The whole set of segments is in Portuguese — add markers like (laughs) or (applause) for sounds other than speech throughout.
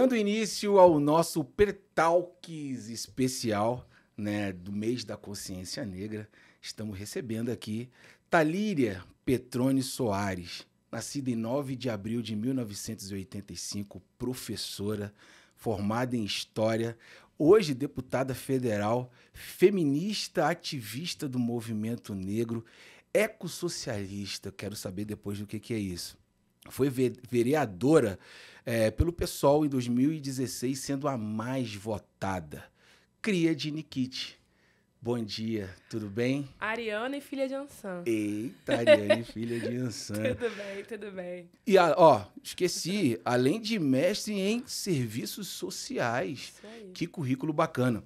Dando início ao nosso Pertalques especial, né, do mês da consciência negra, estamos recebendo aqui Talíria Petrone Soares, nascida em 9 de abril de 1985, professora, formada em História, hoje deputada federal, feminista ativista do movimento negro, ecossocialista. Quero saber depois do que, que é isso foi vereadora é, pelo PSOL em 2016, sendo a mais votada. Cria de Nikit. Bom dia, tudo bem? Ariana e filha de Ansan. Eita, (laughs) Ariana e filha de Ansan. tudo bem, tudo bem. E, a, ó, esqueci, além de mestre em serviços sociais. Que currículo bacana.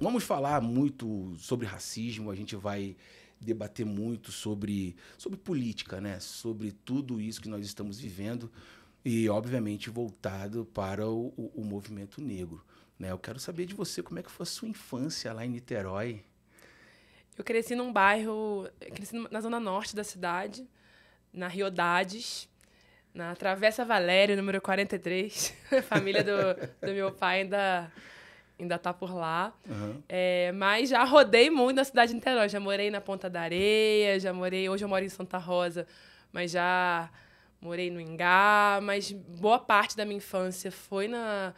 Vamos falar muito sobre racismo, a gente vai debater muito sobre, sobre política, né? sobre tudo isso que nós estamos vivendo e, obviamente, voltado para o, o, o movimento negro. Né? Eu quero saber de você como é que foi a sua infância lá em Niterói. Eu cresci num bairro, cresci na zona norte da cidade, na Rio Dades, na Travessa Valério, número 43. A (laughs) família do, do meu pai ainda ainda está por lá. Uhum. É, mas já rodei muito na cidade de Niterói. Já morei na Ponta da Areia, já morei. Hoje eu moro em Santa Rosa, mas já morei no Ingá. Mas boa parte da minha infância foi na,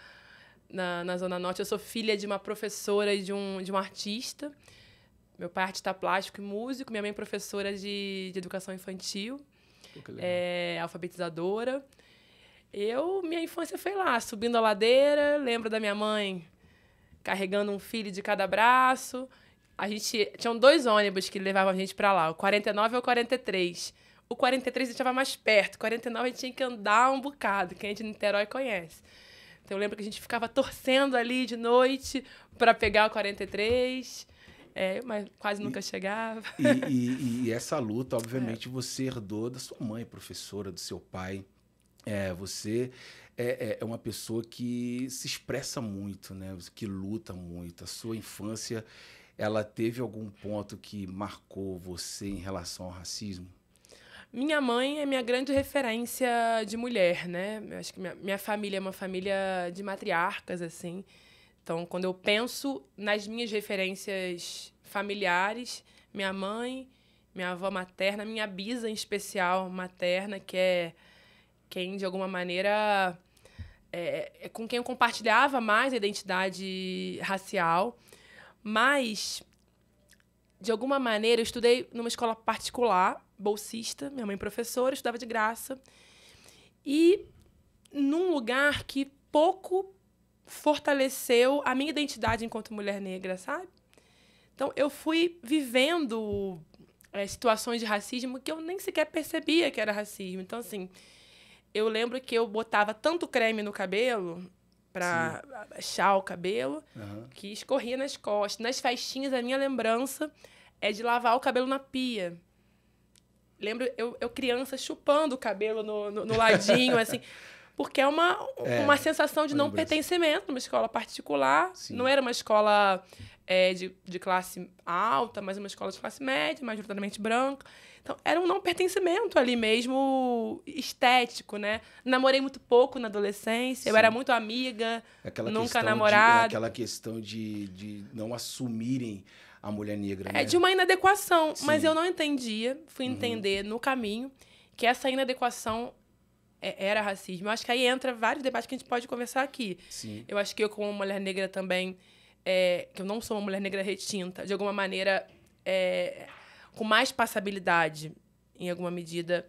na, na Zona Norte. Eu sou filha de uma professora e de um, de um artista. Meu pai é artista plástico e músico, minha mãe é professora de, de educação infantil, é, alfabetizadora. Eu, minha infância foi lá, subindo a ladeira, lembro da minha mãe carregando um filho de cada braço. A gente tinham dois ônibus que levavam a gente para lá, o 49 e o 43. O 43 a gente estava mais perto, o 49 a gente tinha que andar um bocado, que a gente de Niterói conhece. Então eu lembro que a gente ficava torcendo ali de noite para pegar o 43. É, mas quase nunca e, chegava. E, e, e, essa luta, obviamente, (laughs) é. você herdou da sua mãe, professora, do seu pai. É, você é, é, é uma pessoa que se expressa muito, né? Que luta muito. A sua infância, ela teve algum ponto que marcou você em relação ao racismo? Minha mãe é minha grande referência de mulher, né? Acho que minha, minha família é uma família de matriarcas, assim. Então, quando eu penso nas minhas referências familiares, minha mãe, minha avó materna, minha bisa em especial materna, que é quem de alguma maneira é, é, com quem eu compartilhava mais a identidade racial, mas de alguma maneira eu estudei numa escola particular, bolsista, minha mãe professora, estudava de graça e num lugar que pouco fortaleceu a minha identidade enquanto mulher negra, sabe? Então eu fui vivendo é, situações de racismo que eu nem sequer percebia que era racismo. Então assim, eu lembro que eu botava tanto creme no cabelo para achar o cabelo uhum. que escorria nas costas. Nas festinhas, a minha lembrança é de lavar o cabelo na pia. Lembro eu, eu criança chupando o cabelo no, no, no ladinho, (laughs) assim. Porque é uma, é, uma sensação de não pertencimento numa escola particular. Sim. Não era uma escola é, de, de classe alta, mas uma escola de classe média, majoritariamente branca. Então, era um não pertencimento ali mesmo estético, né? Namorei muito pouco na adolescência, Sim. eu era muito amiga, aquela nunca namorada. Aquela questão de, de não assumirem a mulher negra. É, né? É de uma inadequação, Sim. mas eu não entendia, fui uhum. entender no caminho que essa inadequação é, era racismo. Eu acho que aí entra vários debates que a gente pode conversar aqui. Sim. Eu acho que eu, como mulher negra também, é, que eu não sou uma mulher negra retinta, de alguma maneira é, com mais passabilidade, em alguma medida,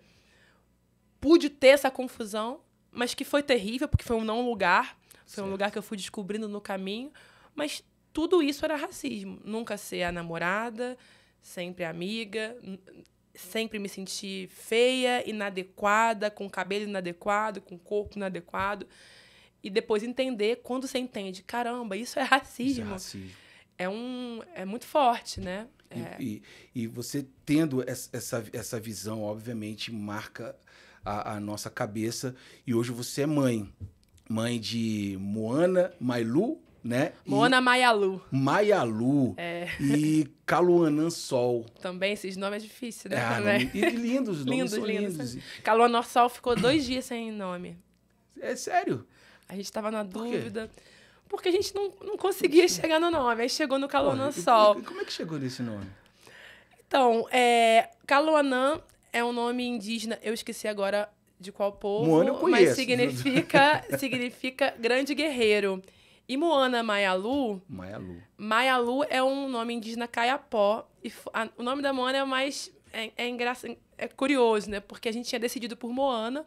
pude ter essa confusão, mas que foi terrível, porque foi um não lugar, foi certo. um lugar que eu fui descobrindo no caminho, mas tudo isso era racismo. Nunca ser a namorada, sempre amiga, sempre me sentir feia, inadequada, com cabelo inadequado, com corpo inadequado e depois entender quando você entende, caramba, isso é racismo. Isso é, racismo. é um é muito forte, né? É. E, e, e, você tendo essa, essa visão, obviamente, marca a, a nossa cabeça. E hoje você é mãe. Mãe de Moana, Mailu, né? Moana e... Maialu. Maialu. É. E Caluanã Sol. Também, esses nomes é difícil, né? É, (laughs) né? E lindos, os (laughs) nomes lindos, lindos. lindos. Caluanã Sol ficou dois dias sem nome. É sério? A gente estava na Por dúvida. Quê? Porque a gente não, não conseguia chegar no nome. Aí chegou no Caloanã Sol. E, como é que chegou nesse nome? Então, é, Caloanã é um nome indígena. Eu esqueci agora de qual povo. Moana eu conheço. Mas significa, (laughs) significa grande guerreiro. E Moana Maialu... Maialu. Maialu é um nome indígena caiapó. E a, o nome da Moana é mais... É, é, engraçado, é curioso, né? Porque a gente tinha decidido por Moana...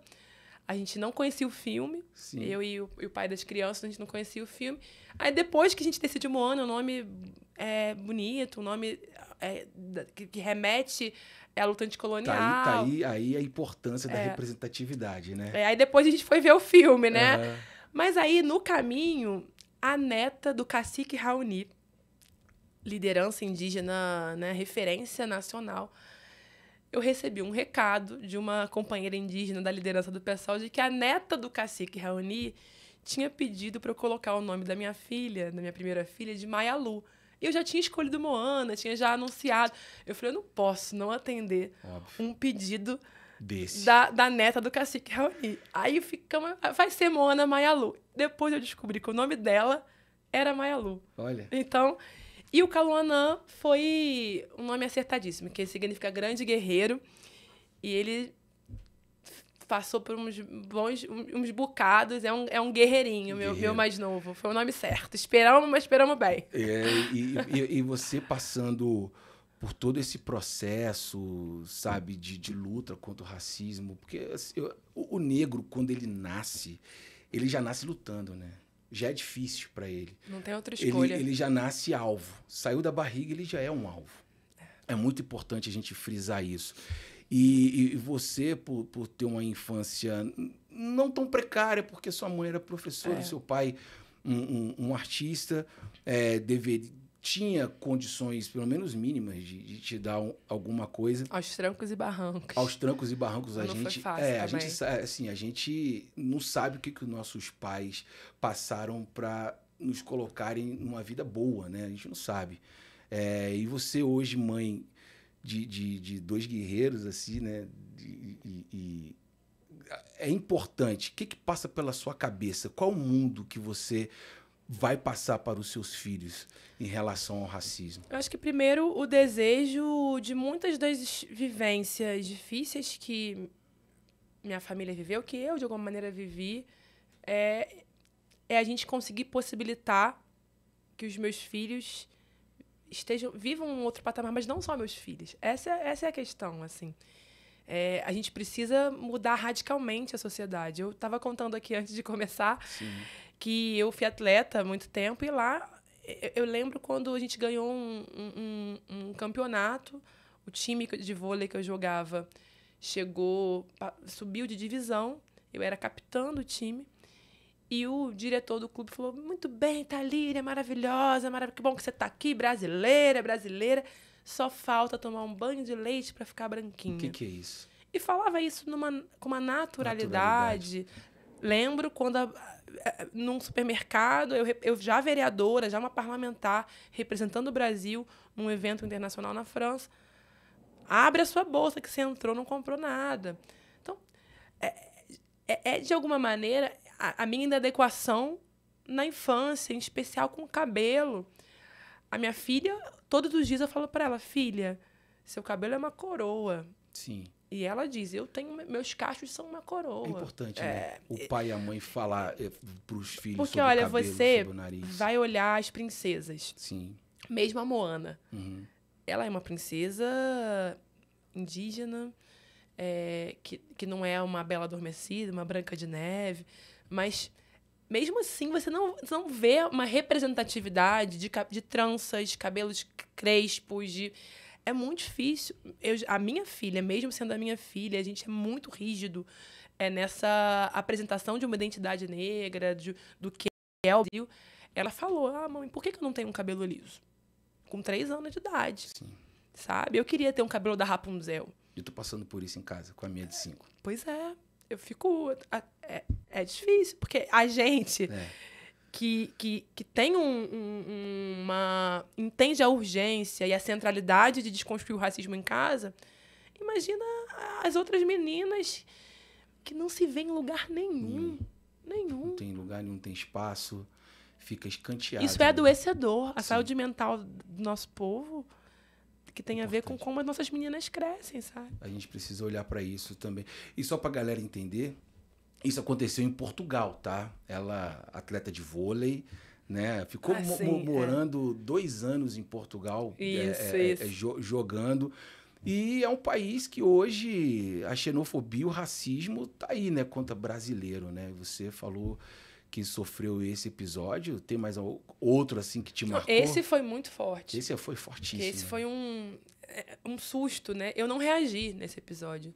A gente não conhecia o filme. Sim. Eu e o, e o, pai das crianças, a gente não conhecia o filme. Aí depois que a gente decidiu Moana, o nome é bonito, o nome é, que, que, remete à é luta anticolonial. Tá aí, tá aí, aí a importância é. da representatividade, né? É, aí depois a gente foi ver o filme, né? Uhum. Mas aí, no caminho, a neta do cacique Raoni, liderança indígena, né, referência nacional eu recebi um recado de uma companheira indígena da liderança do pessoal de que a neta do cacique Raoni tinha pedido para eu colocar o nome da minha filha, da minha primeira filha, de Maialu. E eu já tinha escolhido Moana, tinha já anunciado. Eu falei, eu não posso não atender Óbvio. um pedido Desse. Da, da neta do cacique Raoni. Aí ficamos, vai ser Moana Maialu. Depois eu descobri que o nome dela era Maialu. Olha. Então, e o Kaluanã foi um nome acertadíssimo, que significa grande guerreiro. E ele passou por uns bons uns bocados, é um, é um guerreirinho, meu, meu mais novo. Foi o nome certo. Esperamos, mas esperamos bem. É, e, e, e, você passando por todo esse processo, sabe, de, de luta contra o racismo, porque assim, o, o negro, quando ele nasce, ele já nasce lutando, né? já é difícil para ele. Não tem outra escolha. Ele, ele, já nasce alvo. Saiu da barriga, ele já é um alvo. É. é muito importante a gente frisar isso. E, e você, por, por, ter uma infância não tão precária, porque sua mãe era professora, é. seu pai um, um, um artista, é, deveria tinha condições, pelo menos mínimas, de, de te dar um, alguma coisa. Aos trancos e barrancos. Aos trancos e barrancos a não gente, fácil, é, a gente, assim, a gente não sabe o que que os nossos pais passaram para nos colocarem numa vida boa, né? A gente não sabe. É, e você hoje mãe de, de, de dois guerreiros assim, né? De, e, e, é importante. O que que passa pela sua cabeça? Qual o mundo que você vai passar para os seus filhos em relação ao racismo? Eu acho que primeiro o desejo de muitas das vivências difíceis que minha família viveu, que eu de alguma maneira vivi, é, é a gente conseguir possibilitar que os meus filhos estejam vivam um outro patamar, mas não só meus filhos. Essa, essa é a questão, assim. É, a gente precisa mudar radicalmente a sociedade. Eu estava contando aqui antes de começar. Sim que eu fui atleta há muito tempo e lá eu lembro quando a gente ganhou um, um, um, campeonato, o time de vôlei que eu jogava chegou, subiu de divisão, eu era capitã do time, e o diretor do clube falou, muito bem, Thalíria, maravilhosa, maravilhosa, que bom que você está aqui, brasileira, brasileira, só falta tomar um banho de leite para ficar branquinha. O que, que é isso? E falava isso numa, com uma naturalidade, naturalidade lembro quando, a, a, num supermercado, eu, eu já vereadora, já uma parlamentar, representando o Brasil num evento internacional na França, abre a sua bolsa que você entrou, não comprou nada. Então, é, é, é de alguma maneira a, a minha inadequação na infância, em especial com o cabelo. A minha filha, todos os dias eu falo para ela, filha, seu cabelo é uma coroa. Sim. E ela diz: Eu tenho meus cachos são uma coroa. É importante, né, é, né? O pai e a mãe falar eh, para os filhos porque sobre olha, cabelo, você sobre o nariz. vai olhar as princesas. Sim. Mesmo a Moana, uhum. ela é uma princesa indígena é, que, que não é uma bela adormecida, uma branca de neve, mas mesmo assim você não, não vê uma representatividade de, de tranças, cabelos crespos, de é muito difícil. Eu, a minha filha, mesmo sendo a minha filha, a gente é muito rígido é, nessa apresentação de uma identidade negra, de, do que é o Brasil. Ela falou: Ah, mãe, por que, que eu não tenho um cabelo liso? Com três anos de idade. Sim. Sabe? Eu queria ter um cabelo da Rapunzel. E tô passando por isso em casa, com a minha de cinco. Pois é. Eu fico. É, é difícil, porque a gente. É que, que, que tem um, um, uma. entende a urgência e a centralidade de desconstruir o racismo em casa, imagina as outras meninas que não se vê em lugar nenhum. Hum. Nenhum. Não tem lugar nenhum, tem espaço, fica escanteado. Isso é adoecedor. A Sim. saúde mental do nosso povo que tem Importante. a ver com como as nossas meninas crescem, sabe? A gente precisa olhar para isso também. E só para galera entender, isso aconteceu em Portugal, tá? Ela, atleta de vôlei, né? Ficou ah, sim, morando é. dois anos em Portugal, isso, é, isso. É, é jo jogando. E é um país que hoje a xenofobia, o racismo tá aí, né? Contra brasileiro, né? Você falou que sofreu esse episódio. Tem mais outro assim que te marcou? Esse foi muito forte. Esse foi fortíssimo. esse foi um, é, um susto, né? Eu não reagi nesse episódio.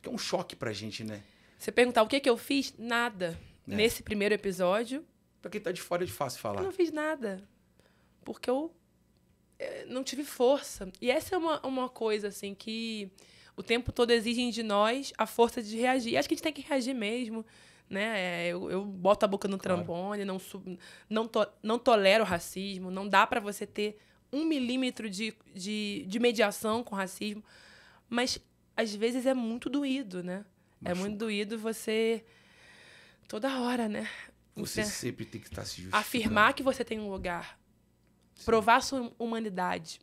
Que é um choque pra gente, né? Você perguntar o que, que eu fiz? Nada. É. Nesse primeiro episódio. Pra quem tá de fora é de fácil falar. Eu não fiz nada. Porque eu eh, não tive força. E essa é uma, uma coisa, assim, que o tempo todo exigem de nós a força de reagir. Acho que a gente tem que reagir mesmo. Né? É, eu, eu boto a boca no claro. trombone, não, não, to, não tolero racismo, não dá para você ter um milímetro de, de, de mediação com racismo. Mas às vezes é muito doído, né? Machuca. É muito doído você. toda hora, né? Você sempre tem que estar tá se justificando. Afirmar que você tem um lugar. Sim. Provar a sua humanidade.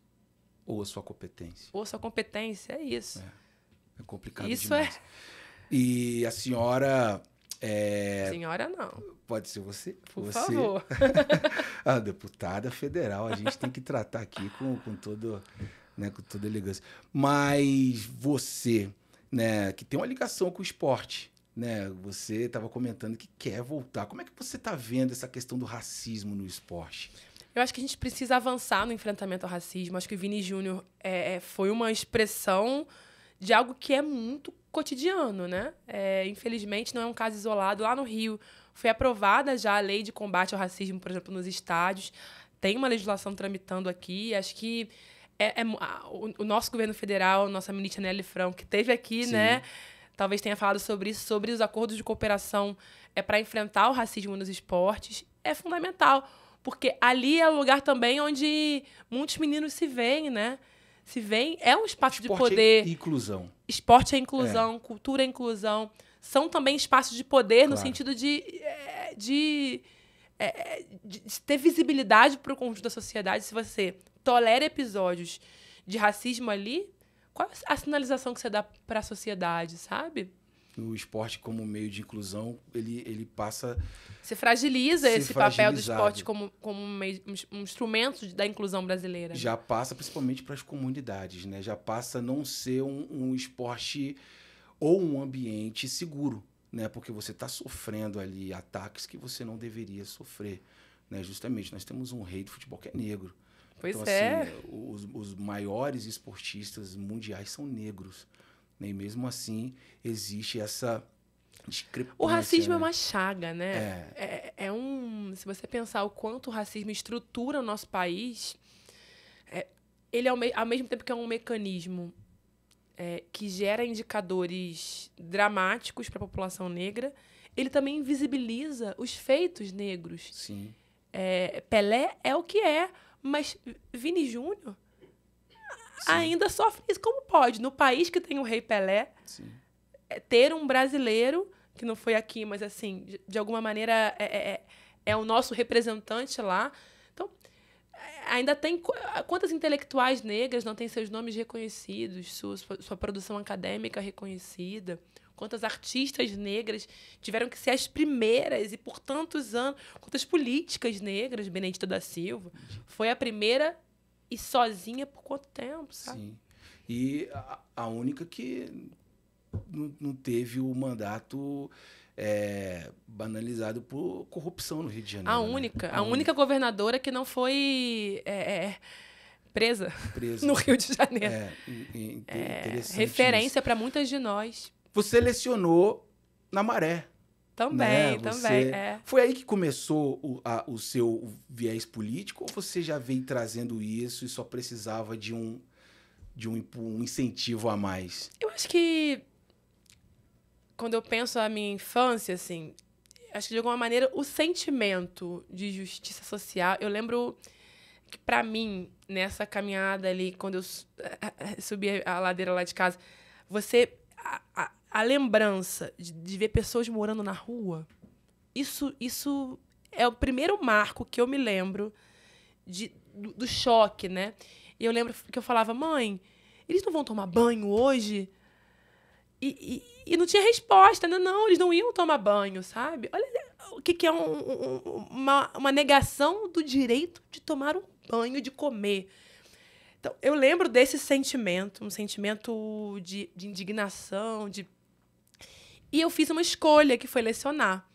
Ou a sua competência. Ou a sua competência, é isso. É, é complicado Isso demais. é. E a senhora. É... Senhora, não. Pode ser você. Por você. favor. a (laughs) ah, deputada federal, a gente tem que tratar aqui com, com, todo, né, com toda elegância. Mas você né, que tem uma ligação com o esporte. Né? Você estava comentando que quer voltar. Como é que você está vendo essa questão do racismo no esporte? Eu acho que a gente precisa avançar no enfrentamento ao racismo. Acho que o Vini Júnior é, é, foi uma expressão de algo que é muito cotidiano, né? É, infelizmente, não é um caso isolado. Lá no Rio, foi aprovada já a lei de combate ao racismo, por exemplo, nos estádios. Tem uma legislação tramitando aqui. Acho que é, é o, o, nosso governo federal, nossa ministra Nelly Frão, que teve aqui, Sim. né? Talvez tenha falado sobre isso, sobre os acordos de cooperação é para enfrentar o racismo nos esportes, é fundamental, porque ali é o lugar também onde muitos meninos se veem, né? Se veem, é um espaço Esporte de é poder. É inclusão. Esporte é inclusão, é. cultura é inclusão. São também espaços de poder claro. no sentido de, é, é, de de ter visibilidade para o conjunto da sociedade se você tolera episódios de racismo ali, qual a sinalização que você dá para a sociedade, sabe? O esporte como meio de inclusão, ele, ele passa... Você fragiliza esse papel do esporte como, como um, meio, um instrumento da inclusão brasileira. Né? Já passa principalmente para as comunidades, né? Já passa a não ser um, um esporte ou um ambiente seguro, né? Porque você está sofrendo ali ataques que você não deveria sofrer, né? Justamente, nós temos um rei do futebol que é negro, Pois então, é. Assim, os, os, maiores esportistas mundiais são negros. Né? E mesmo assim, existe essa discrepância. O racismo é né? é uma chaga, né? É. É, é um. Se você pensar o quanto o racismo estrutura o nosso país, é, ele, é ao, me ao mesmo tempo que é um mecanismo é, que gera indicadores dramáticos para a população negra, ele também invisibiliza os feitos negros. Sim. É, Pelé é o que é. Mas Vini Júnior ainda sofre isso. Como pode? No país que tem o Rei Pelé, Sim. É, ter um brasileiro, que não foi aqui, mas assim, de alguma maneira é, é, é, é o nosso representante lá. Então, é, ainda tem. Quantas intelectuais negras não têm seus nomes reconhecidos, sua, sua produção acadêmica reconhecida? quantas artistas negras tiveram que ser as primeiras e por tantos anos, quantas políticas negras, Benedita da Silva, foi a primeira e sozinha por quanto tempo, sabe? Sim. E a, a única que não, não, teve o mandato é, banalizado por corrupção no Rio de Janeiro. A né? única, né? a, a, única, única governadora que não foi. É, é, presa, presa, (laughs) no Rio de Janeiro. É, é referência para muitas de nós. Você lecionou na maré. Também, né? você... também. É. Foi aí que começou o, a, o seu viés político ou você já vem trazendo isso e só precisava de um, de um, um incentivo a mais? Eu acho que quando eu penso na minha infância, assim, acho que de alguma maneira o sentimento de justiça social, eu lembro que para mim nessa caminhada ali quando eu eh, eh, eh, subi a ladeira lá de casa, você a, a, a lembrança de, de ver pessoas morando na rua, isso, isso é o primeiro marco que eu me lembro de, do, do, choque, né? E eu lembro que eu falava, mãe, eles não vão tomar banho hoje? E, e, e não tinha resposta, né? Não, eles não iam tomar banho, sabe? Olha o que, que é um, um, uma, uma negação do direito de tomar um banho, de comer. Então, eu lembro desse sentimento, um sentimento de, de indignação, de e eu fiz uma escolha, que foi lecionar.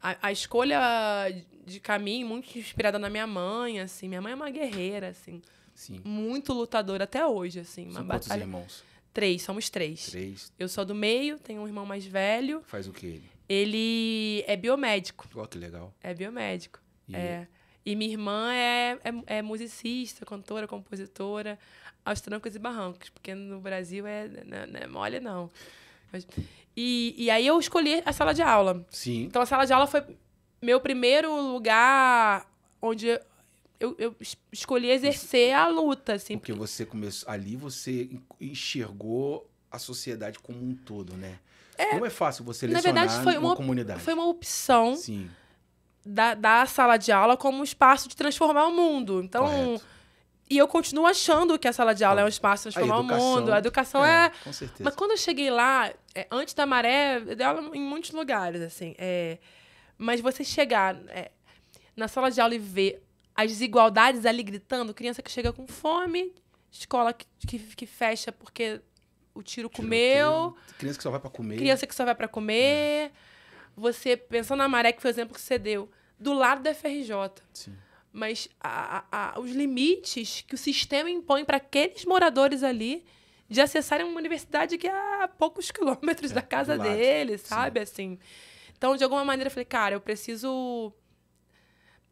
A, a escolha de caminho, muito inspirada na minha mãe, assim. Minha mãe é uma guerreira, assim. Sim. Muito lutadora até hoje, assim. São quantos irmãos? Três, somos três. Três. Eu sou do meio, tenho um irmão mais velho. Faz o que ele? Ele é biomédico. Ó, oh, que legal. É biomédico. E... É. E minha irmã é, é, é, musicista, cantora, compositora, aos trancos e barrancos, porque no Brasil é, não, é, não é mole, não e, e aí eu escolhi a sala de aula. Sim. Então a sala de aula foi meu primeiro lugar onde eu, eu escolhi exercer a luta, assim. Porque você começou. Ali você enxergou a sociedade como um todo, né? É, Como é fácil você lecionar na verdade, foi uma, uma comunidade? Foi uma opção Sim. Da, da sala de aula como um espaço de transformar o mundo. Então, Correto. E eu continuo achando que a sala de aula é um espaço para transformar o mundo. A educação é, é. Com certeza. Mas quando eu cheguei lá, é, antes da maré, eu dei aula em muitos lugares, assim. É... Mas você chegar é, na sala de aula e ver as desigualdades ali gritando, criança que chega com fome, escola que, que, que fecha porque o tiro, tiro comeu. Criança que só vai para comer. Criança que só vai para comer. É. Você, pensando na maré, que foi o exemplo que você deu, do lado da FRJ. Sim mas a, a, os limites que o sistema impõe para aqueles moradores ali de acessarem uma universidade que é a poucos (laughs) quilômetros é, da casa deles, sabe? Sim. Assim. Então, de alguma maneira, eu falei, cara, eu preciso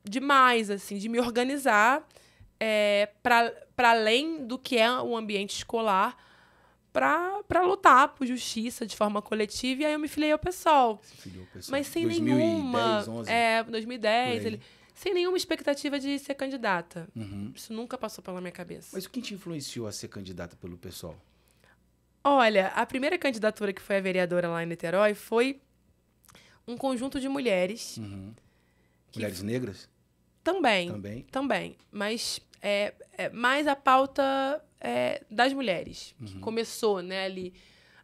demais, assim, de me organizar é, para além do que é o ambiente escolar, para lutar por justiça de forma coletiva. E aí eu me filiei ao pessoal. Filiou, pessoal. Mas sem 2010, nenhuma. 11, é, 2010 sem nenhuma expectativa de ser candidata. Uhum. Isso nunca passou pela minha cabeça. Mas o que te influenciou a ser candidata pelo pessoal? Olha, a primeira candidatura que foi a vereadora lá em Niterói foi um conjunto de mulheres. Uhum. Mulheres negras? Também. Também. Também. Mas é, é mais a pauta é, das mulheres, uhum. que começou né, ali.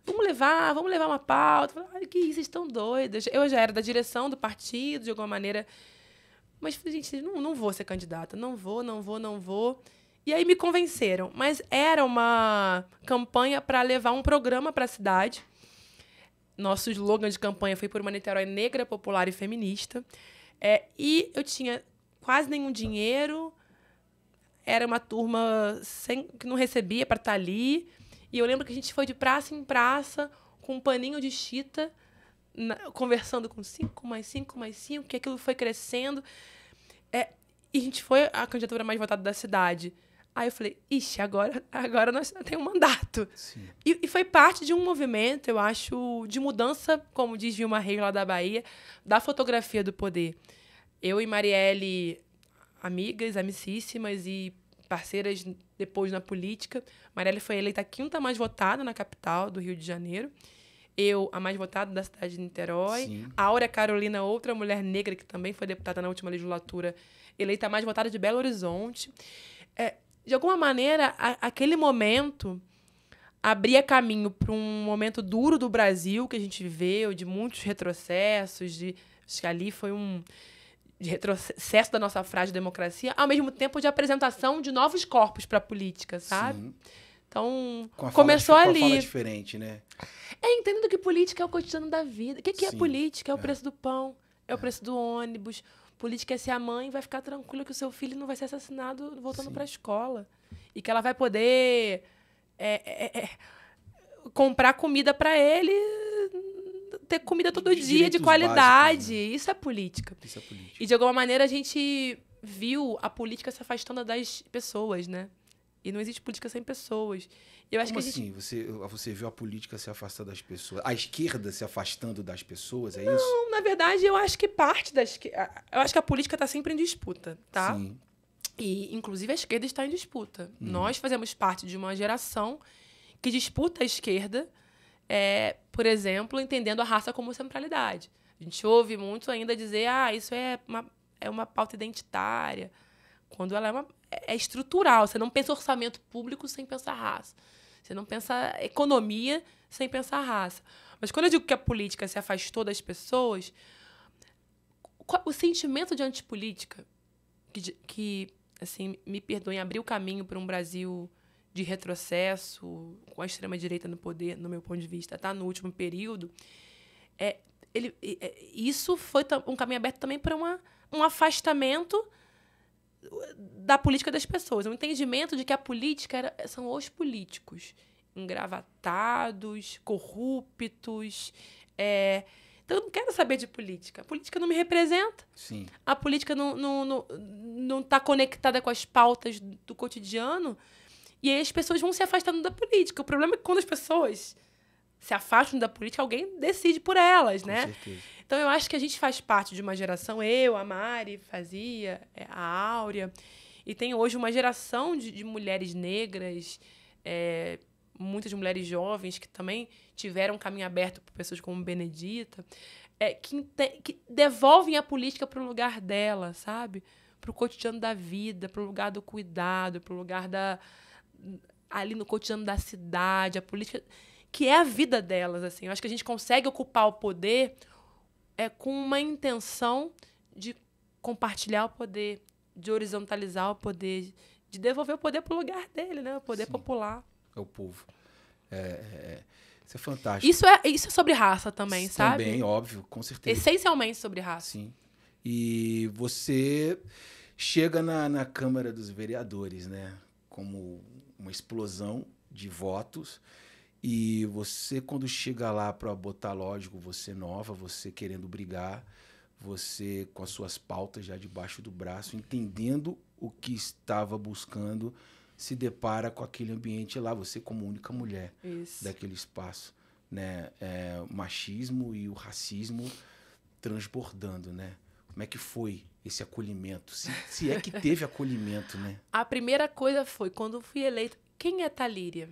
Vamos levar, vamos levar uma pauta. Falei, ah, que isso, vocês estão doidas. Eu já era da direção do partido, de alguma maneira mas falei, gente, não, não vou ser candidata, não vou, não vou, não vou. E aí me convenceram. Mas era uma campanha para levar um programa para a cidade. Nosso slogan de campanha foi por uma Niterói negra, popular e feminista. É, e eu tinha quase nenhum dinheiro, era uma turma sem, que não recebia para estar tá ali. E eu lembro que a gente foi de praça em praça com um paninho de chita na, conversando com cinco, mais cinco, mais cinco, que aquilo foi crescendo. É, e a gente foi a candidatura mais votada da cidade. Aí eu falei, ixi, agora, agora nós temos um mandato. E, e, foi parte de um movimento, eu acho, de mudança, como diz Vilma Reis lá da Bahia, da fotografia do poder. Eu e Marielle, amigas, amicíssimas e parceiras depois na política. Marielle foi eleita a quinta mais votada na capital do Rio de Janeiro eu, a mais votada da cidade de Niterói. Sim. Carolina, outra mulher negra que também foi deputada na última legislatura, eleita a mais votada de Belo Horizonte. É, de alguma maneira, a, aquele momento abria caminho para um momento duro do Brasil que a gente viveu, de muitos retrocessos, de acho que ali foi um de retrocesso da nossa frágil democracia, ao mesmo tempo de apresentação de novos corpos para a política, sabe? Sim. Então, Com começou fala, ali. Fala diferente, né? É, entendendo que política é o cotidiano da vida. O que, que é política? É o é. preço do pão, é, é, o preço do ônibus. Política é se a mãe vai ficar tranquila que o seu filho não vai ser assassinado voltando para a escola. E que ela vai poder é, é, é, é comprar comida para ele, ter comida todo de dia de qualidade. Básicos, né? Isso, é política. Isso é política. E de alguma maneira a gente viu a política se afastando das pessoas, né? E não existe política sem pessoas. Eu acho Como que assim? Gente... Você, você viu a política se afastar das pessoas? A esquerda se afastando das pessoas, é não, isso? Não, na verdade, eu acho que parte da esquerda... Eu acho que a política está sempre em disputa, tá? Sim. E, inclusive, a esquerda está em disputa. Hum. Nós fazemos parte de uma geração que disputa a esquerda, é, por exemplo, entendendo a raça como centralidade. A gente ouve muito ainda dizer, ah, isso é uma, é uma pauta identitária, quando ela é uma, é estrutural. Você não pensa orçamento público sem pensar raça. Você não pensa economia sem pensar raça. Mas quando eu digo que a política se afastou das pessoas, o sentimento de antipolítica, que, que assim, me perdoem, abriu caminho para um Brasil de retrocesso, com a extrema-direita no poder, no meu ponto de vista, tá? no último período, é, ele, é, isso foi um caminho aberto também para um afastamento da política das pessoas, um entendimento de que a política era, são os políticos, engravatados, corruptos. É... então, eu não quero saber de política. A política não me representa. Sim. A política não está não, não, tá conectada com as pautas do cotidiano. E aí as pessoas vão se afastando da política. O problema é que quando as pessoas se afastam da política, alguém decide por elas, Com né? Certeza. Então eu acho que a gente faz parte de uma geração, eu, a Mari fazia, é, a Áurea, e tem hoje uma geração de, de mulheres negras, é, muitas mulheres jovens que também tiveram um caminho aberto para pessoas como Benedita, é, que, que devolvem a política para o lugar dela, sabe? Para o cotidiano da vida, para o lugar do cuidado, para o lugar da ali no cotidiano da cidade, a política que é a vida delas, assim. Eu acho que a gente consegue ocupar o poder é, com uma intenção de compartilhar o poder, de horizontalizar o poder, de devolver o poder para o lugar dele, né? O poder Sim, popular. É o povo. É, é, é, isso é fantástico. Isso é, isso é sobre raça também, isso sabe? Também, óbvio, com certeza. Essencialmente sobre raça. Sim. E você chega na, na Câmara dos Vereadores, né? Como uma explosão de votos. E você, quando chega lá para botar, lógico, você nova, você querendo brigar, você com as suas pautas já debaixo do braço, entendendo o que estava buscando, se depara com aquele ambiente lá, você como única mulher Isso. daquele espaço. Né? É, o machismo e o racismo transbordando, né? Como é que foi esse acolhimento? Se, se é que teve (laughs) acolhimento, né? A primeira coisa foi, quando fui eleito, quem é Talíria?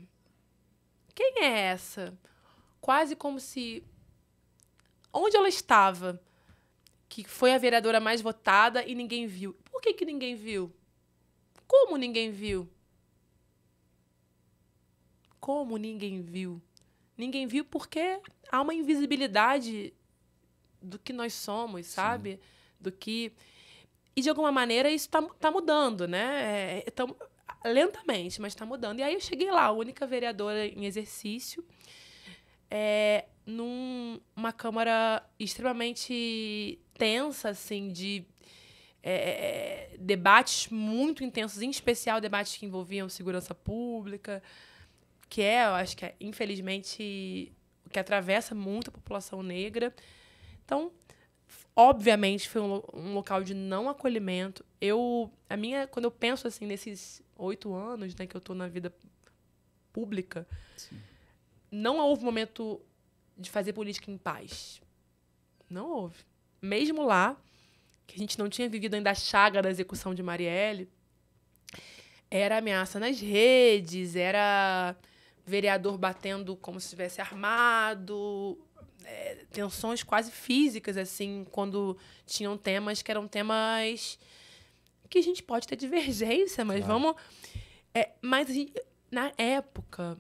Quem é essa? Quase como se. Onde ela estava? Que foi a vereadora mais votada e ninguém viu. Por que, que ninguém viu? Como ninguém viu? Como ninguém viu? Ninguém viu porque há uma invisibilidade do que nós somos, sabe? Sim. Do que. E de alguma maneira isso está tá mudando, né? É, então, lentamente, mas está mudando. E aí eu cheguei lá, a única vereadora em exercício, é, numa Câmara extremamente tensa, assim, de é, é, é, debates muito intensos, em especial debates que envolviam segurança pública, que é, eu acho que, é, infelizmente, o que atravessa muito a população negra. Então, Obviamente foi um, um local de não acolhimento. Eu, a minha, quando eu penso assim nesses oito anos, né, que eu tô na vida pública, Sim. não houve momento de fazer política em paz. Não houve. Mesmo lá, que a gente não tinha vivido ainda a chaga da execução de Marielle, era ameaça nas redes, era vereador batendo como se estivesse armado, é, tensões quase físicas, assim, quando tinham temas que eram temas que a gente pode ter (laughs) divergência, mas claro. vamos. É, mas na época,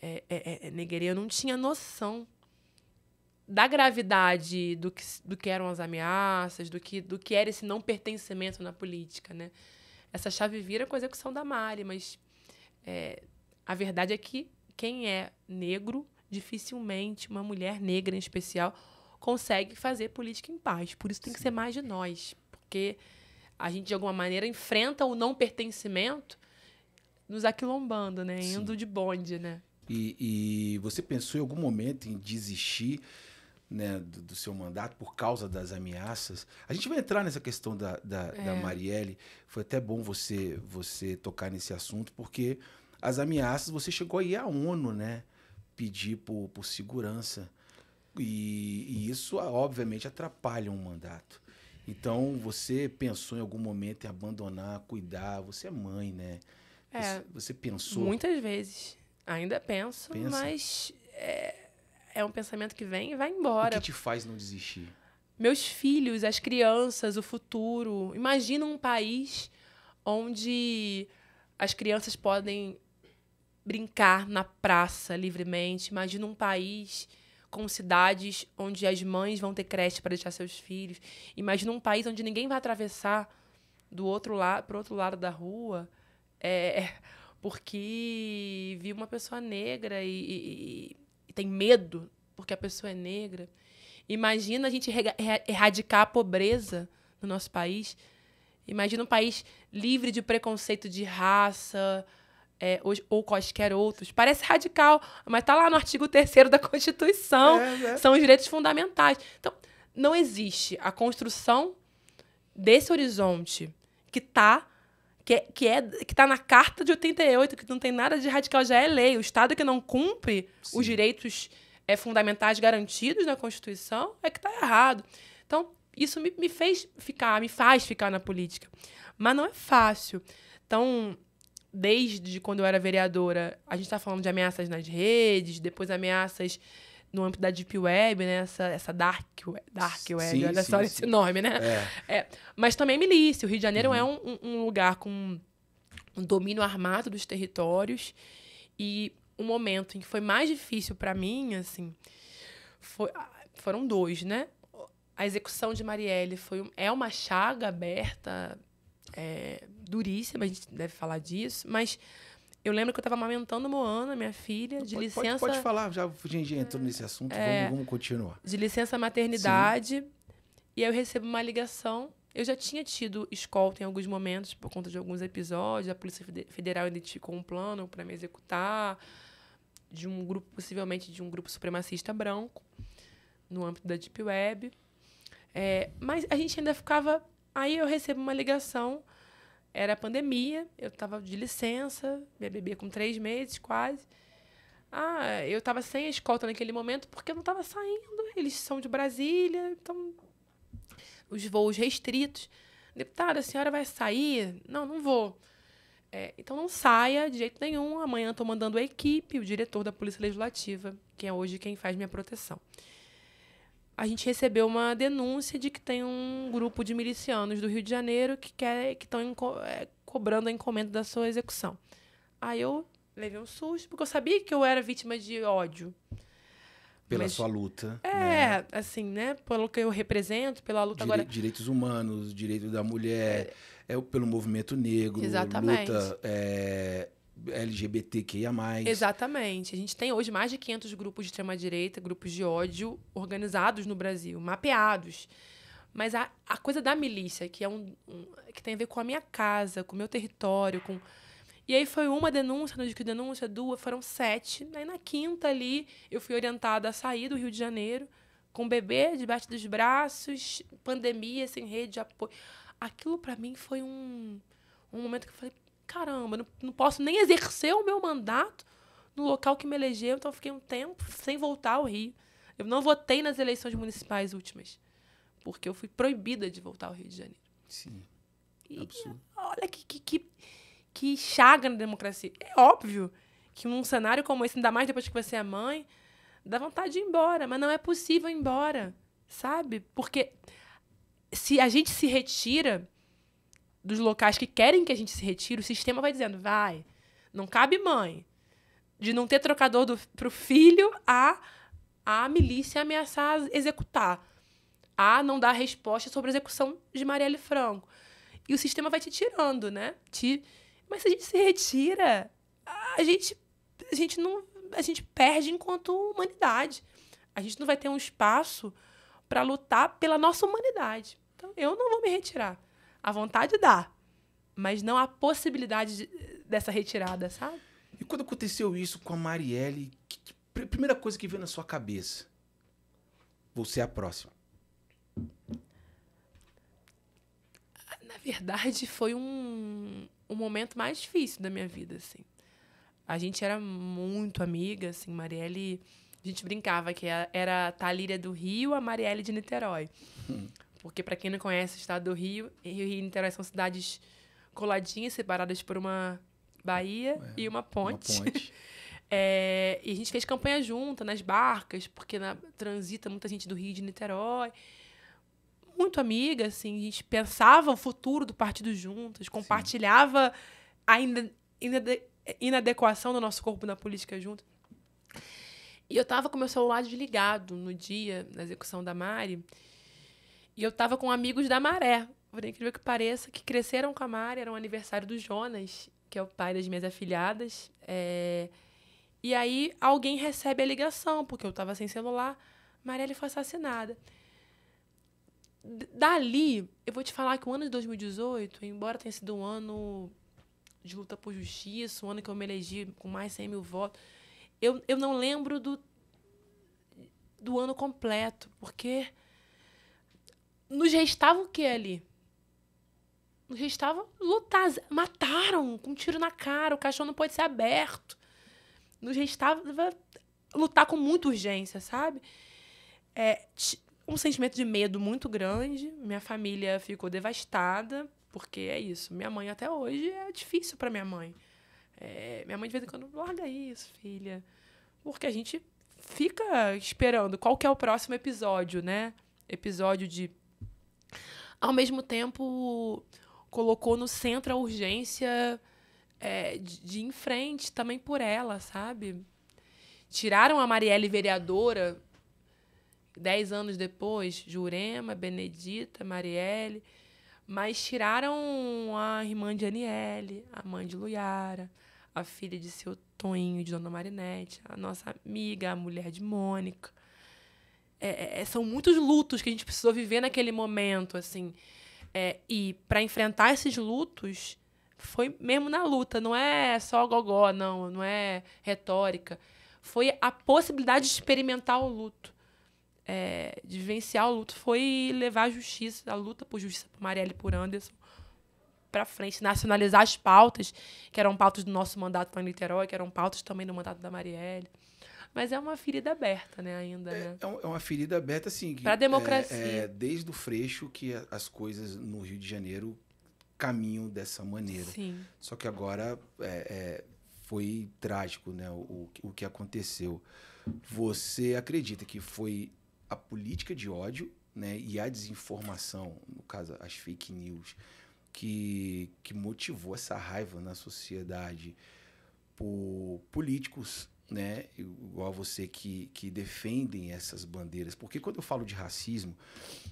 é, é, é, é Negueira, eu não tinha noção da gravidade do que, do que eram as ameaças, do que, do que era esse não pertencimento na política, né? Essa chave vira com a execução da Mari, mas é, a verdade é que quem é negro dificilmente uma mulher negra em especial consegue fazer política em paz. Por isso tem Sim. que ser mais de nós, porque a gente de alguma maneira enfrenta o não pertencimento nos aquilombando, né? Sim. Indo de bonde, né? E, e, você pensou em algum momento em desistir né, do, do, seu mandato por causa das ameaças? A gente vai entrar nessa questão da, da, é. da Marielle. Foi até bom você você tocar nesse assunto, porque as ameaças, você chegou aí à ONU, né? pedir por, por segurança. E, e, isso, ah, obviamente, atrapalha um mandato. Então, você pensou em algum momento em abandonar, cuidar? Você é mãe, né? É, você, é, você pensou? Muitas vezes. Ainda penso, Pensa. mas é, é, um pensamento que vem e vai embora. O que te faz não desistir? Meus filhos, as crianças, o futuro. Imagina um país onde as crianças podem brincar na praça livremente. Imagina um país com cidades onde as mães vão ter creche para deixar seus filhos. Imagina um país onde ninguém vai atravessar do outro lado para outro lado da rua, é, é porque viu uma pessoa negra e, e, e, tem medo porque a pessoa é negra. Imagina a gente erradicar a pobreza no nosso país. Imagina um país livre de preconceito de raça, é, ou, ou, quaisquer outros. Parece radical, mas está lá no artigo 3 da Constituição. É, né? São os direitos fundamentais. Então, não existe a construção desse horizonte que está que, é, que, é, que tá na Carta de 88, que não tem nada de radical, já é lei. O Estado que não cumpre Sim. os direitos é, fundamentais garantidos na Constituição é que está errado. Então, isso me, me fez ficar, me faz ficar na política. Mas não é fácil. Então, desde quando eu era vereadora, a gente está falando de ameaças nas redes, depois ameaças no âmbito da Deep Web, né? Essa, essa Dark, dark Web, sim, olha sim, só sim. esse nome, né? É. É. Mas também milícia. O Rio de Janeiro uhum. é um, um, lugar com um domínio armado dos territórios. E o um momento em que foi mais difícil para mim, assim, foi, ah, foram dois, né? A execução de Marielle foi, é uma chaga aberta é, duríssima, a gente deve falar disso, mas eu lembro que eu estava amamentando Moana, minha filha, de pode, licença. Pode, pode, falar, já a gente entrou nesse assunto, é, vamos, vamos, continuar. De licença maternidade. Sim. E aí eu recebo uma ligação. Eu já tinha tido escolta em alguns momentos, por conta de alguns episódios. A Polícia Federal identificou um plano para me executar, de um grupo, possivelmente de um grupo supremacista branco, no âmbito da Deep Web. É, mas a gente ainda ficava Aí eu recebo uma ligação, era a pandemia, eu estava de licença, minha bebê com três meses quase. Ah, eu estava sem a escolta naquele momento porque eu não estava saindo, eles são de Brasília, então os voos restritos. Deputada, a senhora vai sair? Não, não vou. É, então não saia de jeito nenhum. Amanhã estou mandando a equipe, o diretor da Polícia Legislativa, que é hoje quem faz minha proteção a gente recebeu uma denúncia de que tem um grupo de milicianos do Rio de Janeiro que quer que estão é, cobrando a encomenda da sua execução. Aí eu levei um susto, porque eu sabia que eu era vítima de ódio. Pela Mas, sua luta. É, né? assim, né? Pelo que eu represento, pela luta Dire agora. Direitos humanos, direito da mulher, é, é pelo movimento negro, Exatamente. luta é, LGBTQIA+. Exatamente. A gente tem hoje mais de 500 grupos de extrema-direita, grupos de ódio organizados no Brasil, mapeados. Mas a, a coisa da milícia, que é um, um, que tem a ver com a minha casa, com o meu território, com... E aí foi uma denúncia, não digo que denúncia, duas, foram sete. Aí na quinta ali, eu fui orientada a sair do Rio de Janeiro com o bebê debaixo dos braços, pandemia, sem rede de apoio. Aquilo para mim foi um, um momento que eu falei, caramba, não, não posso nem exercer o meu mandato no local que me elegeu, então fiquei um tempo sem voltar ao Rio. Eu não votei nas eleições municipais últimas, porque eu fui proibida de voltar ao Rio de Janeiro. Sim. E absurdo. olha que, que, que, que chaga na democracia. É óbvio que num cenário como esse, ainda mais depois que você é mãe, dá vontade de ir embora, mas não é possível ir embora, sabe? Porque se a gente se retira dos locais que querem que a gente se retire, o sistema vai dizendo, vai, não cabe mãe. De não ter trocador do, pro filho a a milícia ameaçar executar. A não dar resposta sobre a execução de Marielle Franco. E o sistema vai te tirando, né? Te... Mas se a gente se retira, a gente, a gente não. A gente perde enquanto humanidade. A gente não vai ter um espaço para lutar pela nossa humanidade. Então, eu não vou me retirar. A vontade dá, mas não a possibilidade de, dessa retirada, sabe? E quando aconteceu isso com a Marielle, que, que, primeira coisa que veio na sua cabeça? Você é a próxima. Na verdade, foi um, um momento mais difícil da minha vida, assim. A gente era muito amiga, assim, Marielle... A gente brincava que era a Talíria do Rio, a Marielle de Niterói. Hum. Porque, para quem não conhece o estado do Rio, Rio e Niterói são cidades coladinhas, separadas por uma baía é, e uma ponte. Uma ponte. (laughs) é, e a gente fez campanha junta nas barcas, porque na, transita muita gente do Rio de Niterói. Muito amiga, assim, a gente pensava o futuro do partido juntas, compartilhava Sim. a inade, inadequação do nosso corpo na política junto. E eu estava com meu celular desligado no dia da execução da Mari. E eu tava com amigos da Maré, por incrível que pareça, que cresceram com a Mari, era um aniversário do Jonas, que é o pai das minhas afilhadas. É... E aí alguém recebe a ligação, porque eu tava sem celular, Marielle foi assassinada. Dali, eu vou te falar que o ano de 2018, embora tenha sido um ano de luta por justiça, um ano que eu me elegi com mais 100 mil votos, eu, eu não lembro do, do ano completo, porque nos restava o que ali? Nos restava lutar. Mataram com um tiro na cara, o caixão não pode ser aberto. Nos restava lutar com muita urgência, sabe? É, um sentimento de medo muito grande. Minha família ficou devastada, porque é isso. Minha mãe até hoje é difícil para minha mãe. É, minha mãe de vez em quando larga isso, filha. Porque a gente fica esperando qual que é o próximo episódio, né? Episódio de ao mesmo tempo, colocou no centro a urgência é, de, de em frente também por ela, sabe? Tiraram a Marielle vereadora dez anos depois, Jurema, Benedita, Marielle, mas tiraram a irmã de Aniele, a mãe de Luiara, a filha de seu Toinho, de Dona Marinette, a nossa amiga, a mulher de Mônica. É, é, é, são muitos lutos que a gente precisou viver naquele momento, assim. É, e para enfrentar esses lutos, foi mesmo na luta, não é só gogó, não, não é retórica. Foi a possibilidade de experimentar o luto. É, de vivenciar o luto foi levar a justiça, a luta por justiça por Marielle e por Anderson para frente, nacionalizar as pautas, que eram pautas do nosso mandato para em Niterói, que eram pautas também do mandato da Marielle. Mas é uma ferida aberta, né, ainda, é, né? É, é uma ferida aberta, assim. Para a é, democracia. É, é, desde o freixo que as coisas no Rio de Janeiro caminham dessa maneira. Sim. Só que agora é, é foi trágico, né, o, o que aconteceu. Você acredita que foi a política de ódio, né, e a desinformação, no caso as fake news, que, que motivou essa raiva na sociedade por políticos né, igual você que, que defendem essas bandeiras. Porque quando eu falo de racismo,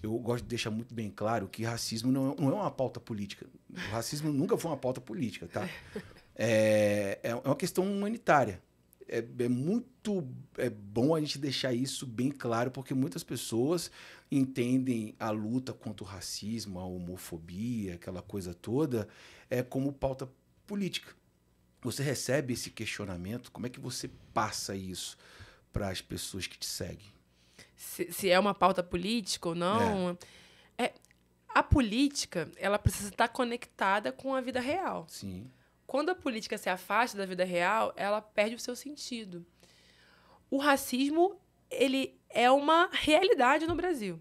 eu gosto de deixar muito bem claro que racismo não é, não é uma pauta política. O racismo nunca foi uma pauta política, tá? É, é, é uma questão humanitária. É, é, muito é bom a gente deixar isso bem claro, porque muitas pessoas entendem a luta contra o racismo, a homofobia, aquela coisa toda, é como pauta política. Você recebe esse questionamento? Como é que você passa isso para as pessoas que te seguem? Se, se, é uma pauta política ou não. É. é. a política, ela precisa estar conectada com a vida real. Sim. Quando a política se afasta da vida real, ela perde o seu sentido. O racismo, ele é uma realidade no Brasil.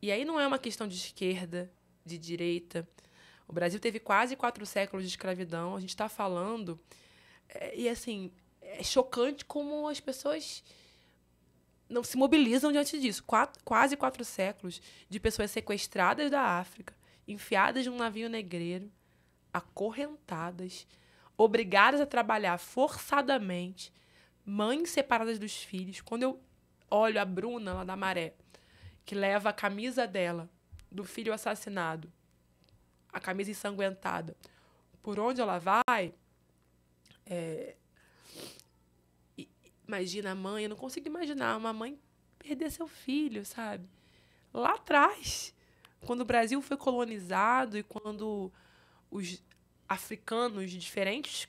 E aí não é uma questão de esquerda, de direita. O Brasil teve quase quatro séculos de escravidão. A gente está falando. É, e assim, é chocante como as pessoas não se mobilizam diante disso. Quatro, quase quatro séculos de pessoas sequestradas da África, enfiadas num navio negreiro, acorrentadas, obrigadas a trabalhar forçadamente, mães separadas dos filhos. Quando eu olho a Bruna lá da Maré, que leva a camisa dela do filho assassinado a camisa ensanguentada, por onde ela vai, é... imagina a mãe, eu não consigo imaginar uma mãe perder seu filho, sabe? Lá atrás, quando o Brasil foi colonizado e quando os africanos de diferentes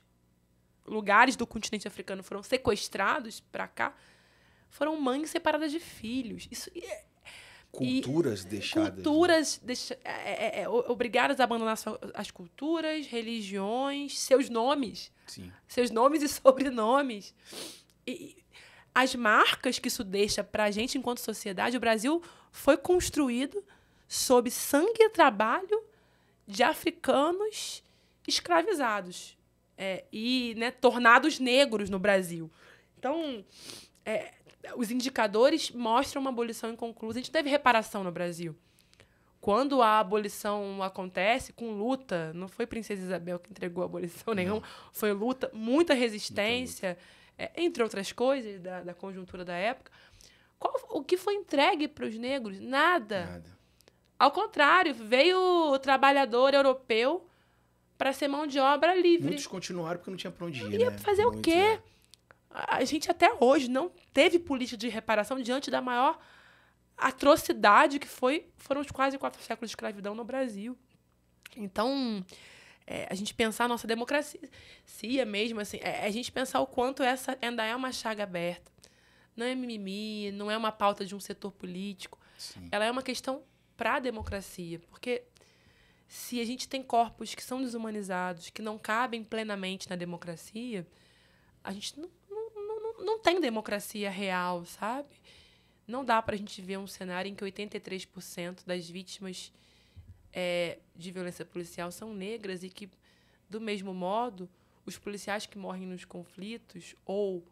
lugares do continente africano foram sequestrados para cá, foram mães separadas de filhos. Isso é, Culturas e deixadas. Né? Culturas né? é, é, é, é obrigadas a abandonar as culturas, religiões, seus nomes. Sim. Seus nomes e (laughs) sobrenomes. E as marcas que isso deixa para a gente enquanto sociedade, o Brasil foi construído sob sangue e trabalho de africanos escravizados é, e né, tornados negros no Brasil. Então, é, os indicadores mostram uma abolição inconclusa. A gente teve reparação no Brasil. Quando a abolição acontece, com luta, não foi Princesa Isabel que entregou a abolição nenhuma, foi luta, muita resistência, é, entre outras coisas, da, da conjuntura da época. Qual, o que foi entregue para os negros? Nada. Nada. Ao contrário, veio o trabalhador europeu para ser mão de obra livre. Muitos continuaram porque não tinha para onde ir. Ia né? fazer Muitos, o quê? Né? A gente até hoje não teve política de reparação diante da maior atrocidade que foi foram os quase quatro séculos de escravidão no Brasil. Então, é, a gente pensar a nossa democracia mesmo, assim, é, é a gente pensar o quanto essa ainda é uma chaga aberta. Não é mimimi, não é uma pauta de um setor político. Sim. Ela é uma questão para a democracia, porque se a gente tem corpos que são desumanizados, que não cabem plenamente na democracia, a gente não não tem democracia real, sabe? Não dá para a gente ver um cenário em que 83% das vítimas é, de violência policial são negras e que, do mesmo modo, os policiais que morrem nos conflitos ou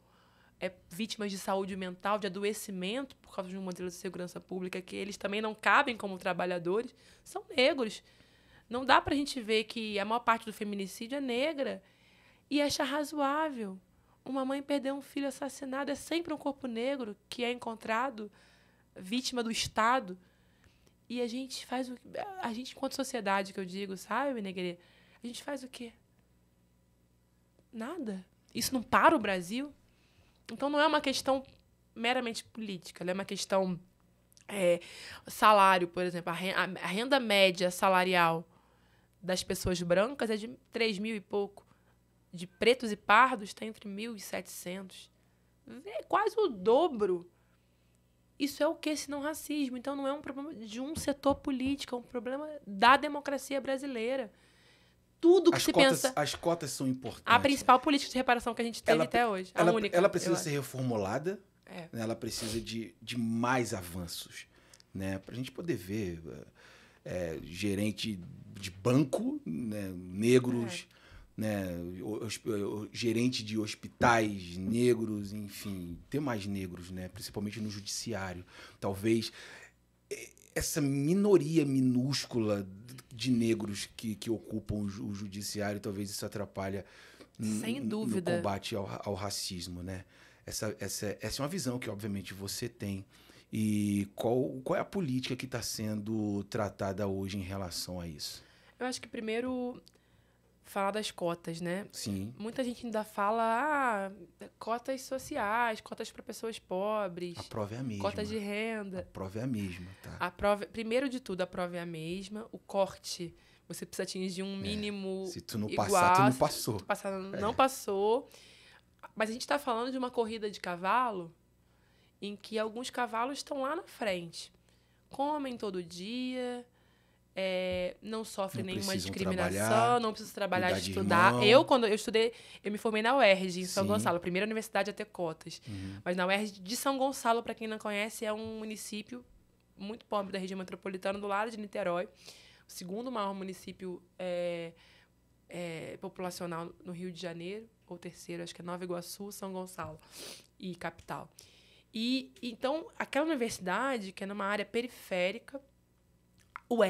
é, vítimas de saúde mental, de adoecimento por causa de um modelo de segurança pública que eles também não cabem como trabalhadores, são negros. Não dá para a gente ver que a maior parte do feminicídio é negra e acha razoável uma mãe perder um filho assassinado é sempre um corpo negro que é encontrado vítima do Estado. E a gente faz o a gente enquanto sociedade que eu digo, sabe, Negre? A gente faz o quê? Nada. Isso não para o Brasil. Então não é uma questão meramente política, é uma questão é, salário, por exemplo, a renda média salarial das pessoas brancas é de 3 mil e pouco de pretos e pardos está entre 1.700. É quase o dobro. Isso é o que se não racismo? Então não é um problema de um setor político, é um problema da democracia brasileira. Tudo que as se cotas, pensa. As cotas são importantes. A principal política de reparação que a gente teve até hoje. Ela, única, ela precisa ser reformulada. É. Né? Ela precisa de, de mais avanços. Né? Para a gente poder ver é, gerente de banco, né? negros. É né, gerente de hospitais negros, enfim, ter mais negros, né, principalmente no judiciário. Talvez essa minoria minúscula de negros que, que ocupam o judiciário, talvez isso atrapalha Sem dúvida. no combate ao, ao racismo, né? Essa, essa, essa é uma visão que, obviamente, você tem. E qual, qual é a política que está sendo tratada hoje em relação a isso? Eu acho que primeiro falar das cotas, né? Sim. Muita gente ainda fala, ah, cotas sociais, cotas para pessoas pobres. A prova é a mesma. Cotas de renda. A prova é a mesma, tá? A prova, primeiro de tudo, a prova é a mesma. O corte, você precisa atingir um é. mínimo é. Se tu não igual, passar, tu não passou. Tu passar, não é. passou. Mas a gente está falando de uma corrida de cavalo em que alguns cavalos estão lá na frente. Comem todo dia, é, não sofre não nenhuma discriminação, não precisa trabalhar, de estudar. Irmão. Eu, quando eu estudei, eu me formei na UERJ, em São Sim. Gonçalo, primeira universidade a ter cotas. Uhum. Mas na UERJ de São Gonçalo, para quem não conhece, é um município muito pobre da região metropolitana, do lado de Niterói, o segundo maior município é, é, populacional no Rio de Janeiro, ou terceiro, acho que é Nova Iguaçu, São Gonçalo e capital. E então, aquela universidade, que é numa área periférica, o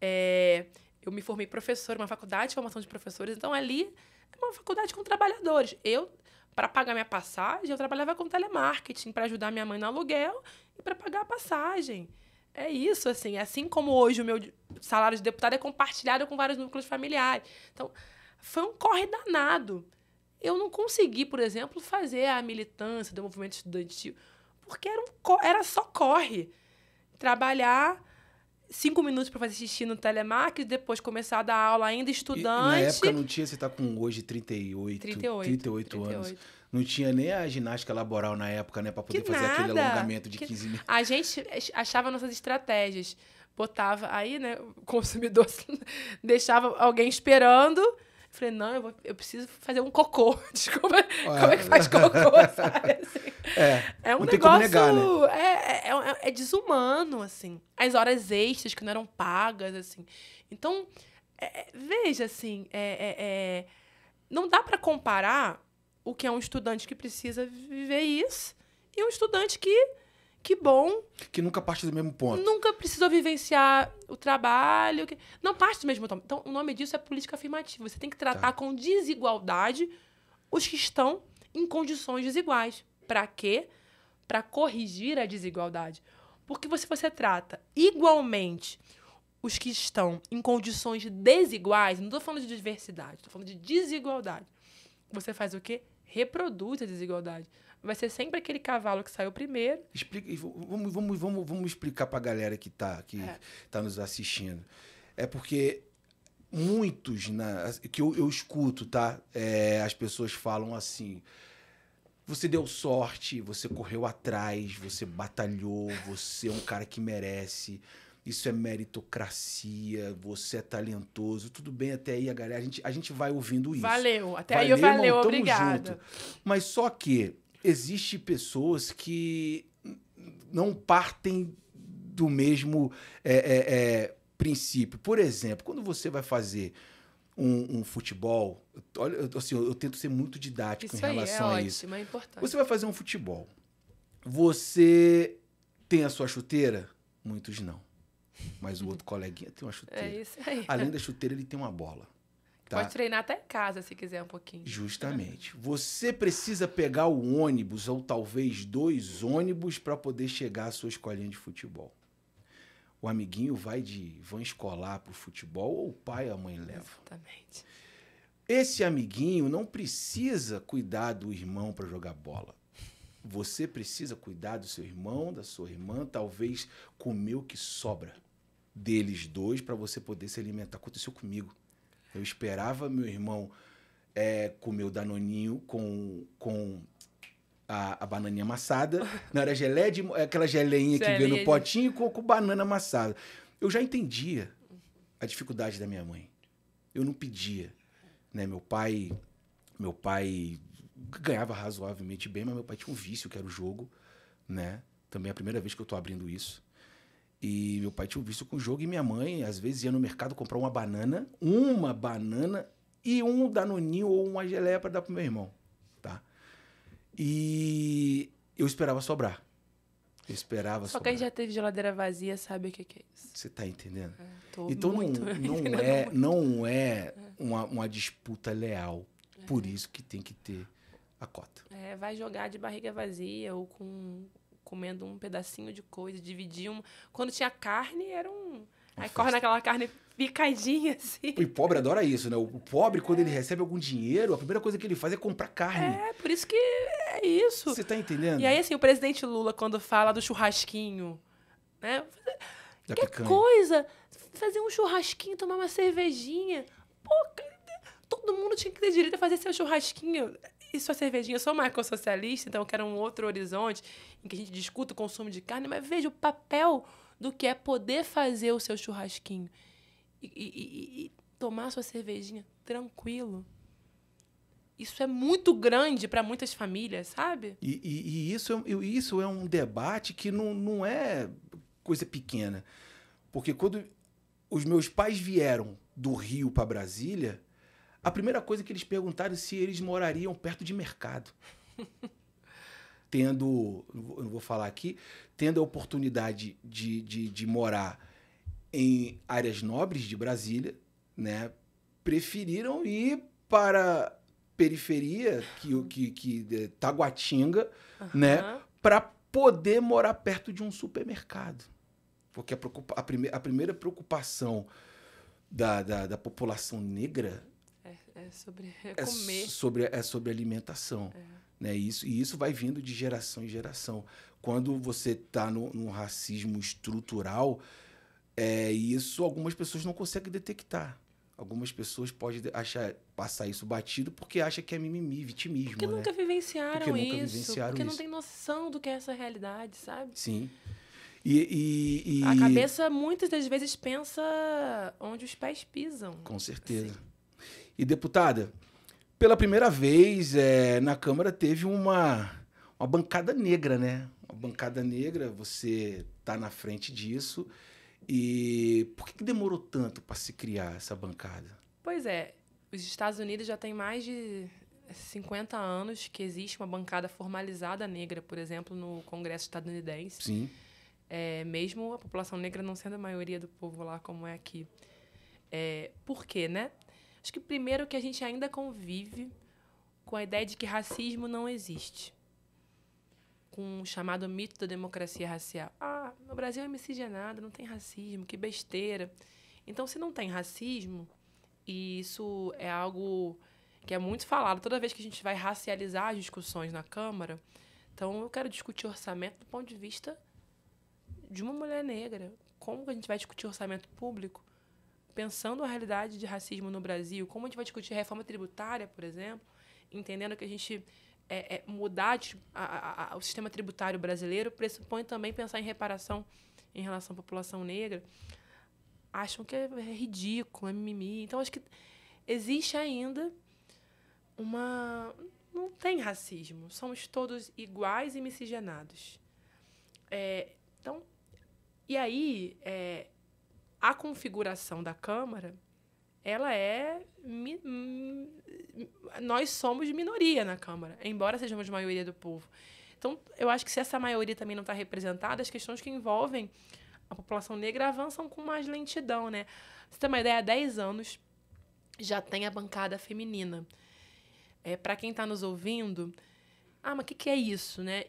É, eu me formei professora, uma faculdade de formação de professores, então ali é uma faculdade com trabalhadores. Eu, para pagar minha passagem, eu trabalhava com telemarketing para ajudar minha mãe no aluguel e para pagar a passagem. É isso, assim. É assim como hoje o meu salário de deputado é compartilhado com vários núcleos familiares. Então, foi um corre danado. Eu não consegui, por exemplo, fazer a militância do movimento estudantil, porque era, um, era só corre. Trabalhar cinco minutos para fazer xixi no telemarketing, depois começar a dar aula ainda estudante. E, na época não tinha, você tá com hoje 38, 38, 38, 38 anos. 38. Não tinha nem a ginástica laboral na época, né? para poder que fazer nada. aquele alongamento de que... 15 minutos. A gente achava nossas estratégias. Botava aí, né? O consumidor (laughs) deixava alguém esperando Falei, não, eu, vou, eu preciso fazer um cocô. (laughs) Desculpa, Ué. como é que faz cocô, (laughs) sabe? Assim, é, é um negócio. Negar, né? é, é é, é, é, desumano, assim. As horas extras que não eram pagas, assim. Então, é, é veja, assim, é, não dá para comparar o que é um estudante que precisa viver isso e um estudante que que bom. Que nunca parte do mesmo ponto. Nunca precisou vivenciar o trabalho. Que... Não parte do mesmo ponto. Então, o nome disso é política afirmativa. Você tem que tratar tá. com desigualdade os que estão em condições desiguais. Para quê? Para corrigir a desigualdade. Porque se você trata igualmente os que estão em condições desiguais, não estou falando de diversidade, estou falando de desigualdade. Você faz o quê? Reproduz a desigualdade vai ser sempre aquele cavalo que saiu primeiro. Explica, vamos, vamos, vamos, vamos explicar para a galera que está que é. Tá nos assistindo. É porque muitos na, né, que eu, eu escuto, tá? É, as pessoas falam assim. Você deu sorte, você correu atrás, você batalhou, você é um cara que merece. Isso é meritocracia, você é talentoso. Tudo bem até aí, a galera. A gente, a gente vai ouvindo isso. Valeu, até valeu, aí eu valeu, irmão, obrigado. Junto. Mas só que existe pessoas que não partem do mesmo é, é, é, princípio. Por exemplo, quando você vai fazer um, um, futebol, olha, assim, eu, eu, tento ser muito didático isso em é relação é a isso. é importante. Você vai fazer um futebol. Você tem a sua chuteira? Muitos não. Mas o outro coleguinha tem uma é chuteira. É isso aí. Além da chuteira, ele tem uma bola. Tá? Pode treinar até em casa, se quiser um pouquinho. Justamente. Você precisa pegar o ônibus, ou talvez dois ônibus, para poder chegar à sua escolinha de futebol. O amiguinho vai de vão escolar para o futebol, ou o pai e a mãe levam. Exatamente. Esse amiguinho não precisa cuidar do irmão para jogar bola. Você precisa cuidar do seu irmão, da sua irmã, talvez comer o que sobra deles dois para você poder se alimentar. Aconteceu comigo. Eu esperava meu irmão é, comer o danoninho com, com a, a bananinha amassada. (laughs) Não, era geleia de, é aquela geleinha que veio no potinho com, com banana amassada. Eu já entendia a dificuldade da minha mãe. Eu não pedia. Né? Meu pai meu pai ganhava razoavelmente bem, mas meu pai tinha um vício, que era o jogo. Né? Também é a primeira vez que eu estou abrindo isso. E meu pai tinha um vício com jogo e minha mãe, às vezes, ia no mercado comprar uma banana, uma banana e um danoninho ou uma geleia para dar pro meu irmão, tá? E eu esperava sobrar. Eu esperava Só sobrar. quem já teve geladeira vazia sabe o que é isso. Você tá entendendo? É, então muito, não, (laughs) não é, muito. não é uma, uma disputa leal. É. Por isso que tem que ter a cota. É, vai jogar de barriga vazia ou com comendo um pedacinho de coisa, um. Quando tinha carne, era um. Aí corre naquela carne picadinha, (laughs) assim. E pobre adora isso, né? O pobre, quando é. ele recebe algum dinheiro, a primeira coisa que ele faz é comprar carne. É, por isso que é isso. Você tá entendendo? E aí, assim, o presidente Lula, quando fala do churrasquinho, né? Da que picanha. coisa! Fazer um churrasquinho, tomar uma cervejinha. Pô, todo mundo tinha que ter direito a fazer seu churrasquinho e sua cervejinha. Eu sou marco socialista, então eu quero um outro horizonte em que a gente discuta o consumo de carne, mas veja o papel do que é poder fazer o seu churrasquinho e, e, e tomar sua cervejinha tranquilo. Isso é muito grande para muitas famílias, sabe? E, e, isso, é, isso é um debate que não, não é coisa pequena. Porque quando os meus pais vieram do Rio para Brasília, a primeira coisa que eles perguntaram é se eles morariam perto de mercado. (laughs) tendo, não vou falar aqui, tendo a oportunidade de, de, de morar em áreas nobres de Brasília, né, preferiram ir para periferia, que que, que é, Taguatinga, uhum. né, para poder morar perto de um supermercado. Porque a, a, prime, a primeira preocupação da, da, da população negra é, é sobre é, é comer. É sobre, é sobre alimentação. É. Né? Isso, e isso vai vindo de geração em geração. Quando você está num racismo estrutural, é, isso algumas pessoas não conseguem detectar. Algumas pessoas podem achar, passar isso batido porque acha que é mimimi, vitimismo. Porque né? nunca vivenciaram porque nunca isso. Vivenciaram porque isso. não tem noção do que é essa realidade, sabe? Sim. E, e, e... A cabeça muitas das vezes pensa onde os pés pisam. Com certeza. Assim. E deputada, pela primeira vez, é, na Câmara teve uma, uma bancada negra, né? Uma bancada negra, você tá na frente disso. E por que, que demorou tanto para se criar essa bancada? Pois é, os Estados Unidos já tem mais de 50 anos que existe uma bancada formalizada negra, por exemplo, no Congresso estadunidense. Sim. É, mesmo a população negra não sendo a maioria do povo lá como é aqui. É, por quê, né? Acho que primeiro que a gente ainda convive com a ideia de que racismo não existe. Com o chamado mito da democracia racial. Ah, no Brasil é miscigenado, não tem racismo, que besteira. Então, se não tem racismo, e isso é algo que é muito falado, toda vez que a gente vai racializar as discussões na Câmara, então eu quero discutir orçamento do ponto de vista de uma mulher negra. Como a gente vai discutir orçamento público pensando a realidade de racismo no Brasil, como a gente vai discutir reforma tributária, por exemplo, entendendo que a gente é, é, mudar tipo, a, a, a, o sistema tributário brasileiro pressupõe também pensar em reparação em relação à população negra, acham que é, é ridículo, é mimimi. Então, acho que existe ainda uma. Não tem racismo. Somos todos iguais e miscigenados. É, então, e aí, é, a configuração da Câmara, ela é. Mi, nós somos minoria na Câmara, embora sejamos maioria do povo. Então, eu acho que se essa maioria também não está representada, as questões que envolvem a população negra avançam com mais lentidão, né? Você tem uma ideia, há 10 anos já tem a bancada feminina. É, Para quem está nos ouvindo, ah, mas o que, que é isso, né?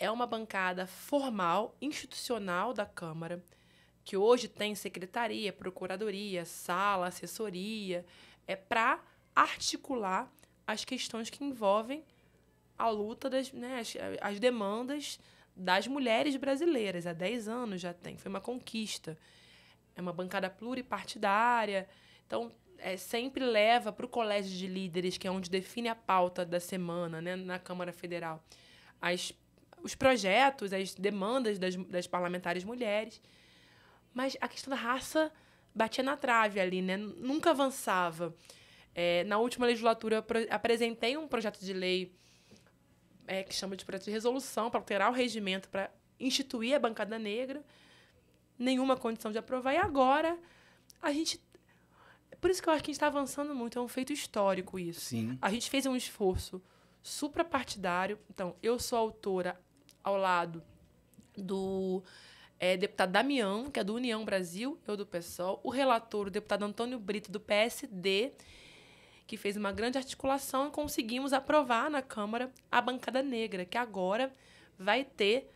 É uma bancada formal, institucional da Câmara, que hoje tem secretaria, procuradoria, sala, assessoria, é para articular as questões que envolvem a luta das né, as, as, demandas das mulheres brasileiras. Há 10 anos já tem, foi uma conquista. É uma bancada pluripartidária. Então, é, sempre leva para o colégio de líderes, que é onde define a pauta da semana né, na Câmara Federal, as, os projetos, as demandas das, das parlamentares mulheres. Mas a questão da raça batia na trave ali, né? Nunca avançava. É, na última legislatura, eu apresentei um projeto de lei é, que chama de projeto de resolução para alterar o regimento, para instituir a bancada negra. Nenhuma condição de aprovar. E agora, a gente. Por isso que eu acho que a gente está avançando muito. É um feito histórico isso. Sim. A gente fez um esforço suprapartidário. Então, eu sou autora ao lado do é, deputado Damião, que é do União Brasil, eu do PSOL, o relator, o deputado Antônio Brito, do PSD, que fez uma grande articulação e conseguimos aprovar na Câmara a bancada negra, que agora vai ter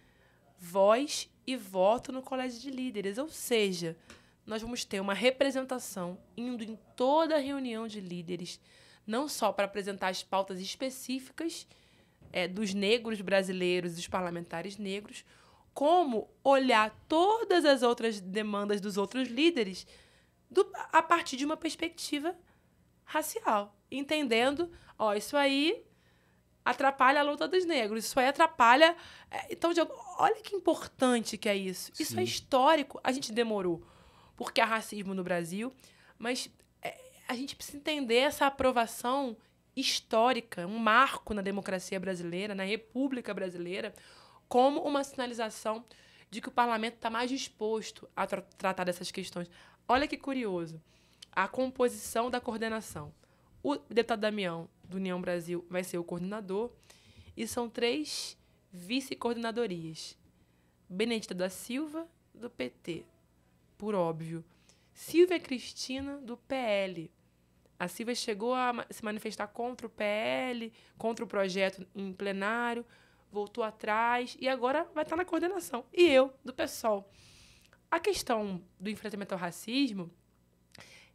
voz e voto no Colégio de Líderes. Ou seja, nós vamos ter uma representação indo em toda reunião de líderes, não só para apresentar as pautas específicas é, dos negros brasileiros, dos parlamentares negros, como olhar todas as outras demandas dos outros líderes do, a partir de uma perspectiva racial, entendendo, ó, isso aí atrapalha a luta dos negros, isso aí atrapalha, é, então Diogo, olha que importante que é isso. Sim. Isso é histórico, a gente demorou, porque há racismo no Brasil, mas é, a gente precisa entender essa aprovação histórica, um marco na democracia brasileira, na República Brasileira, como uma sinalização de que o parlamento está mais disposto a tra tratar dessas questões. Olha que curioso. A composição da coordenação. O deputado Damião, do União Brasil, vai ser o coordenador e são três vice-coordenadorias. Benedita da Silva, do PT, por óbvio. Silvia Cristina, do PL. A Silvia chegou a se manifestar contra o PL, contra o projeto em plenário, voltou atrás e agora vai estar na coordenação. E eu, do pessoal, A questão do enfrentamento ao racismo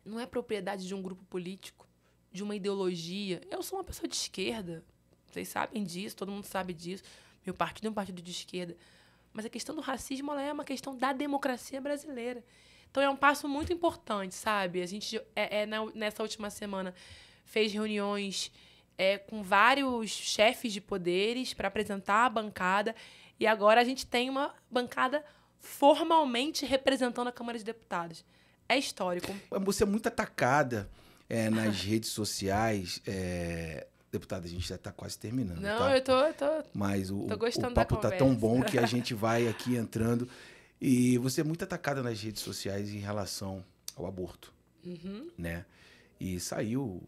não é propriedade de um grupo político, de uma ideologia. Eu sou uma pessoa de esquerda, vocês sabem disso, todo mundo sabe disso. Meu partido é um partido de esquerda. Mas a questão do racismo é uma questão da democracia brasileira. Então é um passo muito importante, sabe? A gente, é, é nessa última semana, fez reuniões é, com vários chefes de poderes para apresentar a bancada. E agora a gente tem uma bancada formalmente representando a Câmara de Deputados. É histórico. Você é muito atacada é, nas (laughs) redes sociais. É... Deputada, a gente já está quase terminando. Não, tá? eu tô, tô. Mas o, tô o papo tá tão bom que a (laughs) gente vai aqui entrando. E você é muito atacada nas redes sociais em relação ao aborto, uhum. né? E saiu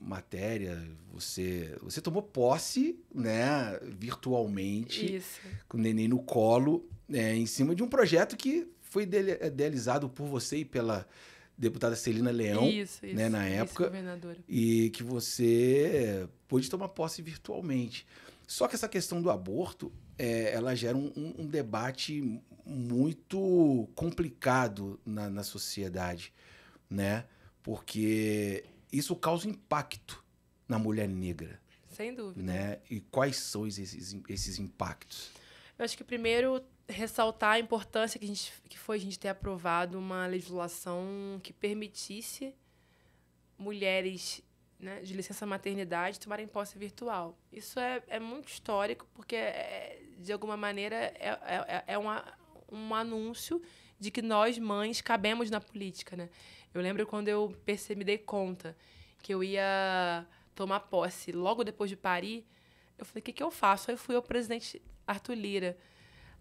matéria, você você tomou posse, né, virtualmente, Isso. com o neném no colo, né em cima de um projeto que foi é, idealizado por você e pela deputada Celina Leão, isso, isso, né, na época, isso, e que você é, pôde tomar posse virtualmente. Só que essa questão do aborto, é, ela gera um, um, debate muito complicado na, na sociedade, né? Porque isso causa impacto na mulher negra. Sem dúvida. Né? E quais são esses, esses impactos? Eu acho que primeiro ressaltar a importância que, a gente, que foi a gente ter aprovado uma legislação que permitisse mulheres né, de licença maternidade tomarem posse virtual. Isso é, é muito histórico, porque, é, de alguma maneira, é, é, é uma, um anúncio de que nós, mães, cabemos na política. Né? Eu lembro quando eu percebi, me dei conta que eu ia tomar posse logo depois de Paris. Eu falei, o que, que eu faço? Aí fui ao presidente Arthur Lira.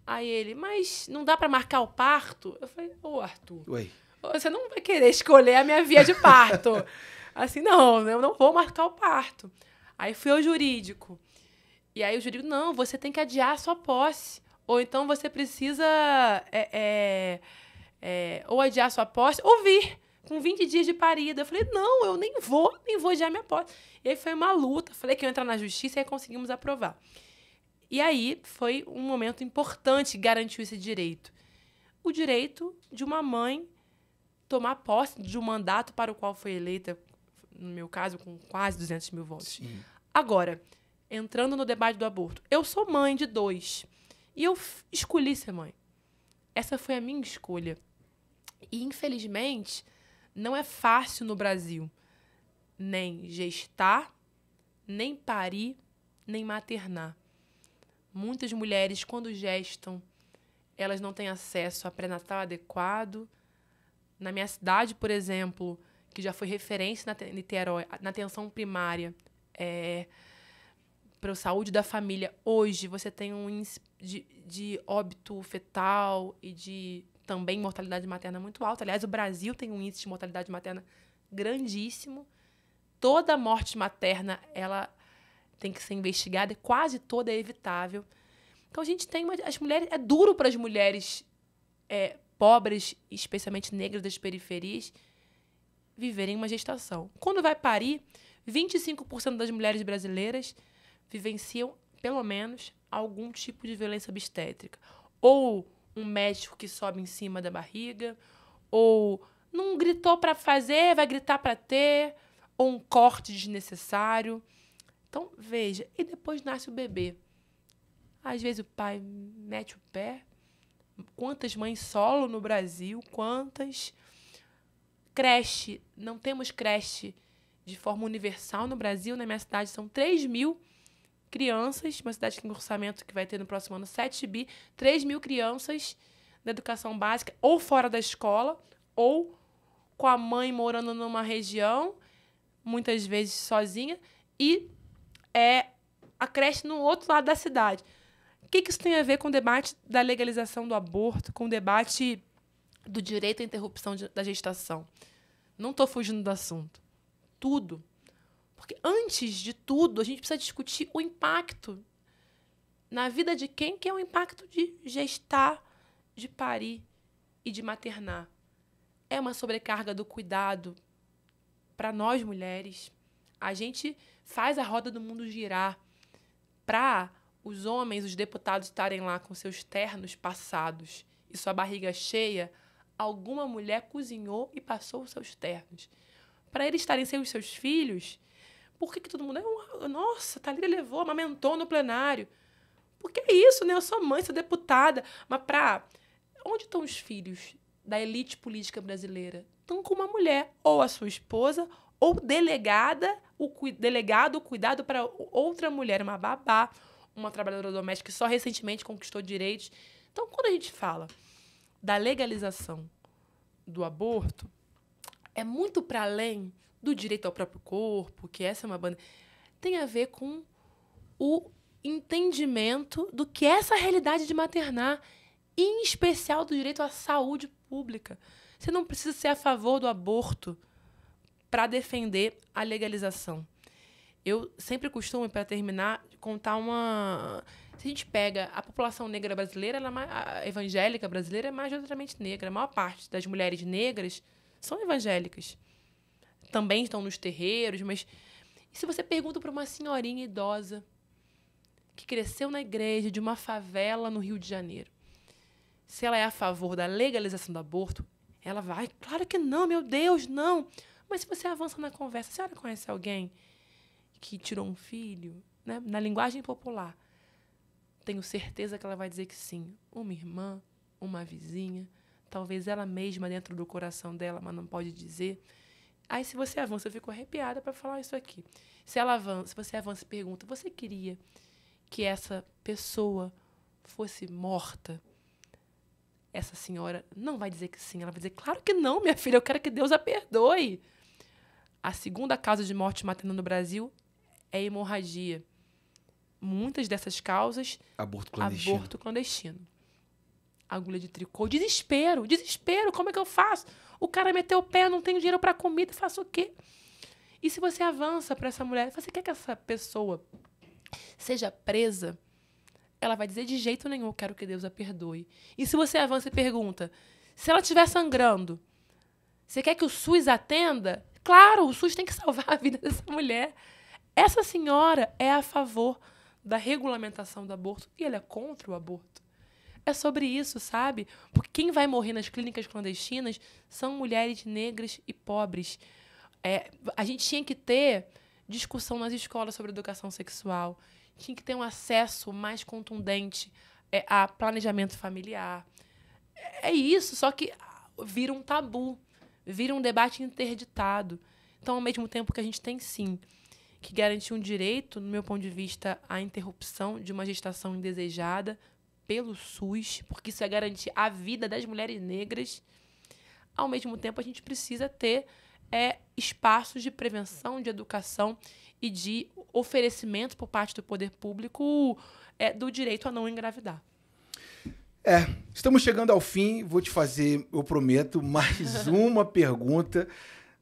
Aí ele, mas não dá para marcar o parto? Eu falei, ô Arthur, Oi. você não vai querer escolher a minha via de parto. (laughs) assim, não, eu não vou marcar o parto. Aí fui ao jurídico. E aí o jurídico, não, você tem que adiar a sua posse. Ou então você precisa é, é, é, ou adiar a sua posse ou vir com 20 dias de parida. Eu falei, não, eu nem vou, nem vou já minha aposta. E aí foi uma luta. Falei que eu ia entrar na justiça e aí conseguimos aprovar. E aí foi um momento importante garantiu esse direito. O direito de uma mãe tomar posse de um mandato para o qual foi eleita, no meu caso, com quase 200 mil votos. Sim. Agora, entrando no debate do aborto, eu sou mãe de dois. E eu escolhi ser mãe. Essa foi a minha escolha. E, infelizmente, não é fácil no Brasil nem gestar, nem parir, nem maternar. Muitas mulheres, quando gestam, elas não têm acesso a pré-natal adequado. Na minha cidade, por exemplo, que já foi referência na Niterói, na atenção primária é, para a saúde da família, hoje você tem um índice de, de óbito fetal e de também mortalidade materna muito alta. Aliás, o Brasil tem um índice de mortalidade materna grandíssimo. Toda morte materna, ela tem que ser investigada, quase toda é evitável. Então a gente tem uma, as mulheres é duro para as mulheres é, pobres, especialmente negras das periferias, viverem uma gestação. Quando vai parir, 25% das mulheres brasileiras vivenciam pelo menos algum tipo de violência obstétrica ou um médico que sobe em cima da barriga, ou não gritou para fazer, vai gritar para ter, ou um corte desnecessário. Então, veja, e depois nasce o bebê. Às vezes o pai mete o pé. Quantas mães solo no Brasil? Quantas? Creche. Não temos creche de forma universal no Brasil. Na minha cidade são 3 mil crianças, uma cidade que tem orçamento que vai ter no próximo ano 7 bi, 3 mil crianças da educação básica, ou fora da escola, ou com a mãe morando numa região, muitas vezes sozinha, e é a creche no outro lado da cidade. O que, isso tem a ver com o debate da legalização do aborto, com o debate do direito à interrupção da gestação? Não estou fugindo do assunto. Tudo porque antes de tudo, a gente precisa discutir o impacto na vida de quem que é o impacto de gestar, de parir e de maternar. É uma sobrecarga do cuidado para nós mulheres. A gente faz a roda do mundo girar para os homens, os deputados estarem lá com seus ternos passados e sua barriga cheia. Alguma mulher cozinhou e passou os seus ternos. Para eles estarem sem os seus filhos, por que, que todo mundo. É ah, Nossa, Thalita levou, amamentou no plenário. Porque é isso, né? Eu sou mãe, sou deputada. Mas pra. Onde estão os filhos da elite política brasileira? Estão com uma mulher, ou a sua esposa, ou delegada, o cu... delegado, o cuidado para outra mulher, uma babá, uma trabalhadora doméstica que só recentemente conquistou direitos. Então, quando a gente fala da legalização do aborto, é muito para além do direito ao próprio corpo, que essa é uma banda. Tem a ver com o entendimento do que é essa realidade de maternar, em especial do direito à saúde pública. Você não precisa ser a favor do aborto para defender a legalização. Eu sempre costumo, para terminar, contar uma. Se a gente pega a população negra brasileira, ela, é a evangélica brasileira é majoritariamente negra. A maior parte das mulheres negras são evangélicas também estão nos terreiros, mas e se você pergunta para uma senhorinha idosa que cresceu na igreja de uma favela no Rio de Janeiro, se ela é a favor da legalização do aborto, ela vai, claro que não, meu Deus, não. Mas se você avança na conversa, a senhora conhece alguém que tirou um filho, né? na linguagem popular, tenho certeza que ela vai dizer que sim. Uma irmã, uma vizinha, talvez ela mesma dentro do coração dela, mas não pode dizer Aí, se você avança, eu fico arrepiada para falar isso aqui. Se ela avança, se você avança e pergunta, você queria que essa pessoa fosse morta? Essa senhora não vai dizer que sim, ela vai dizer, claro que não, minha filha, eu quero que Deus a perdoe. A segunda causa de morte materna no Brasil é hemorragia. Muitas dessas causas. Aborto clandestino. Aborto clandestino. Agulha de tricô. Desespero, desespero, como é que eu faço? O cara meteu o pé, não tem dinheiro para comida, faço o quê? E se você avança para essa mulher, você quer que essa pessoa seja presa? Ela vai dizer de jeito nenhum, eu quero que Deus a perdoe. E se você avança e pergunta, se ela estiver sangrando, você quer que o SUS atenda? Claro, o SUS tem que salvar a vida dessa mulher. Essa senhora é a favor da regulamentação do aborto e ela é contra o aborto. É sobre isso, sabe? Porque quem vai morrer nas clínicas clandestinas são mulheres negras e pobres. É, a gente tinha que ter discussão nas escolas sobre educação sexual, tinha que ter um acesso mais contundente é, a planejamento familiar. É, é isso, só que vira um tabu, vira um debate interditado. Então, ao mesmo tempo que a gente tem sim que garantir um direito, no meu ponto de vista, à interrupção de uma gestação indesejada, pelo SUS, porque isso é garantir a vida das mulheres negras. Ao mesmo tempo, a gente precisa ter é, espaços de prevenção, de educação e de oferecimento por parte do poder público é, do direito a não engravidar. É, estamos chegando ao fim. Vou te fazer, eu prometo, (laughs) mais uma pergunta,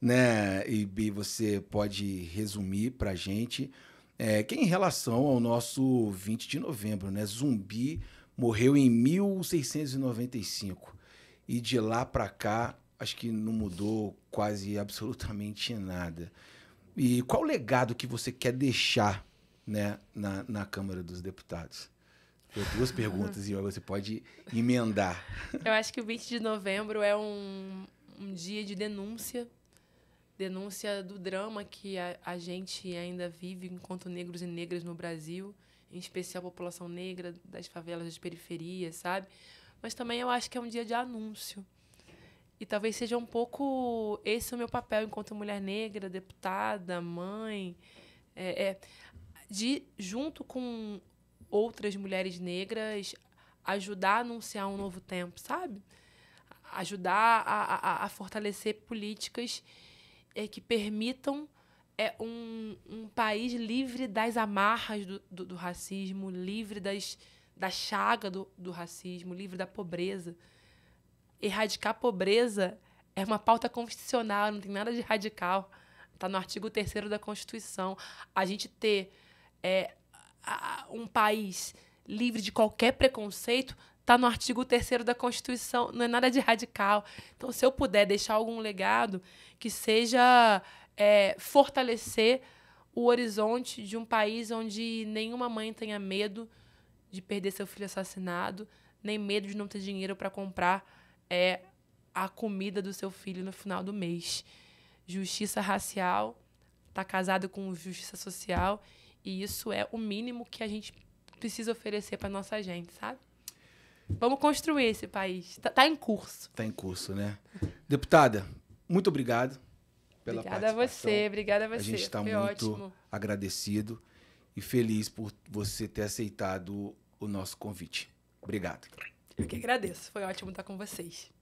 né? E, e você pode resumir para gente, é, que é em relação ao nosso 20 de novembro, né? Zumbi morreu em 1695. E de lá para cá, acho que não mudou quase absolutamente (laughs) nada. E qual o legado que você quer deixar né, na, na Câmara dos Deputados? Eu duas perguntas e você pode emendar. (laughs) Eu acho que o 20 de novembro é um, um dia de denúncia denúncia do drama que a, a gente ainda vive enquanto negros e negras no Brasil em especial a população negra das favelas, das periferias, sabe? Mas também eu acho que é um dia de anúncio. E talvez seja um pouco esse o meu papel enquanto mulher negra, deputada, mãe, é, é, de, junto com outras mulheres negras, ajudar a anunciar um novo tempo, sabe? Ajudar a, a, a fortalecer políticas é, que permitam é um, um país livre das amarras do, do, do racismo, livre das, da chaga do, do racismo, livre da pobreza. Erradicar a pobreza é uma pauta constitucional, não tem nada de radical. Está no artigo 3 da Constituição. A gente ter é, um país livre de qualquer preconceito está no artigo 3 da Constituição, não é nada de radical. Então, se eu puder deixar algum legado que seja é, fortalecer o horizonte de um país onde nenhuma mãe tenha medo de perder seu filho assassinado, nem medo de não ter dinheiro para comprar é, a comida do seu filho no final do mês. Justiça racial está casado com justiça social e isso é o mínimo que a gente precisa oferecer para nossa gente, sabe? Vamos construir esse país. Está tá em curso. Está em curso, né? Deputada, muito obrigado pela obrigada participação. Obrigada a você, obrigada a você. A gente está muito ótimo. agradecido e feliz por você ter aceitado o nosso convite. Obrigado. Eu que agradeço. Foi ótimo estar com vocês.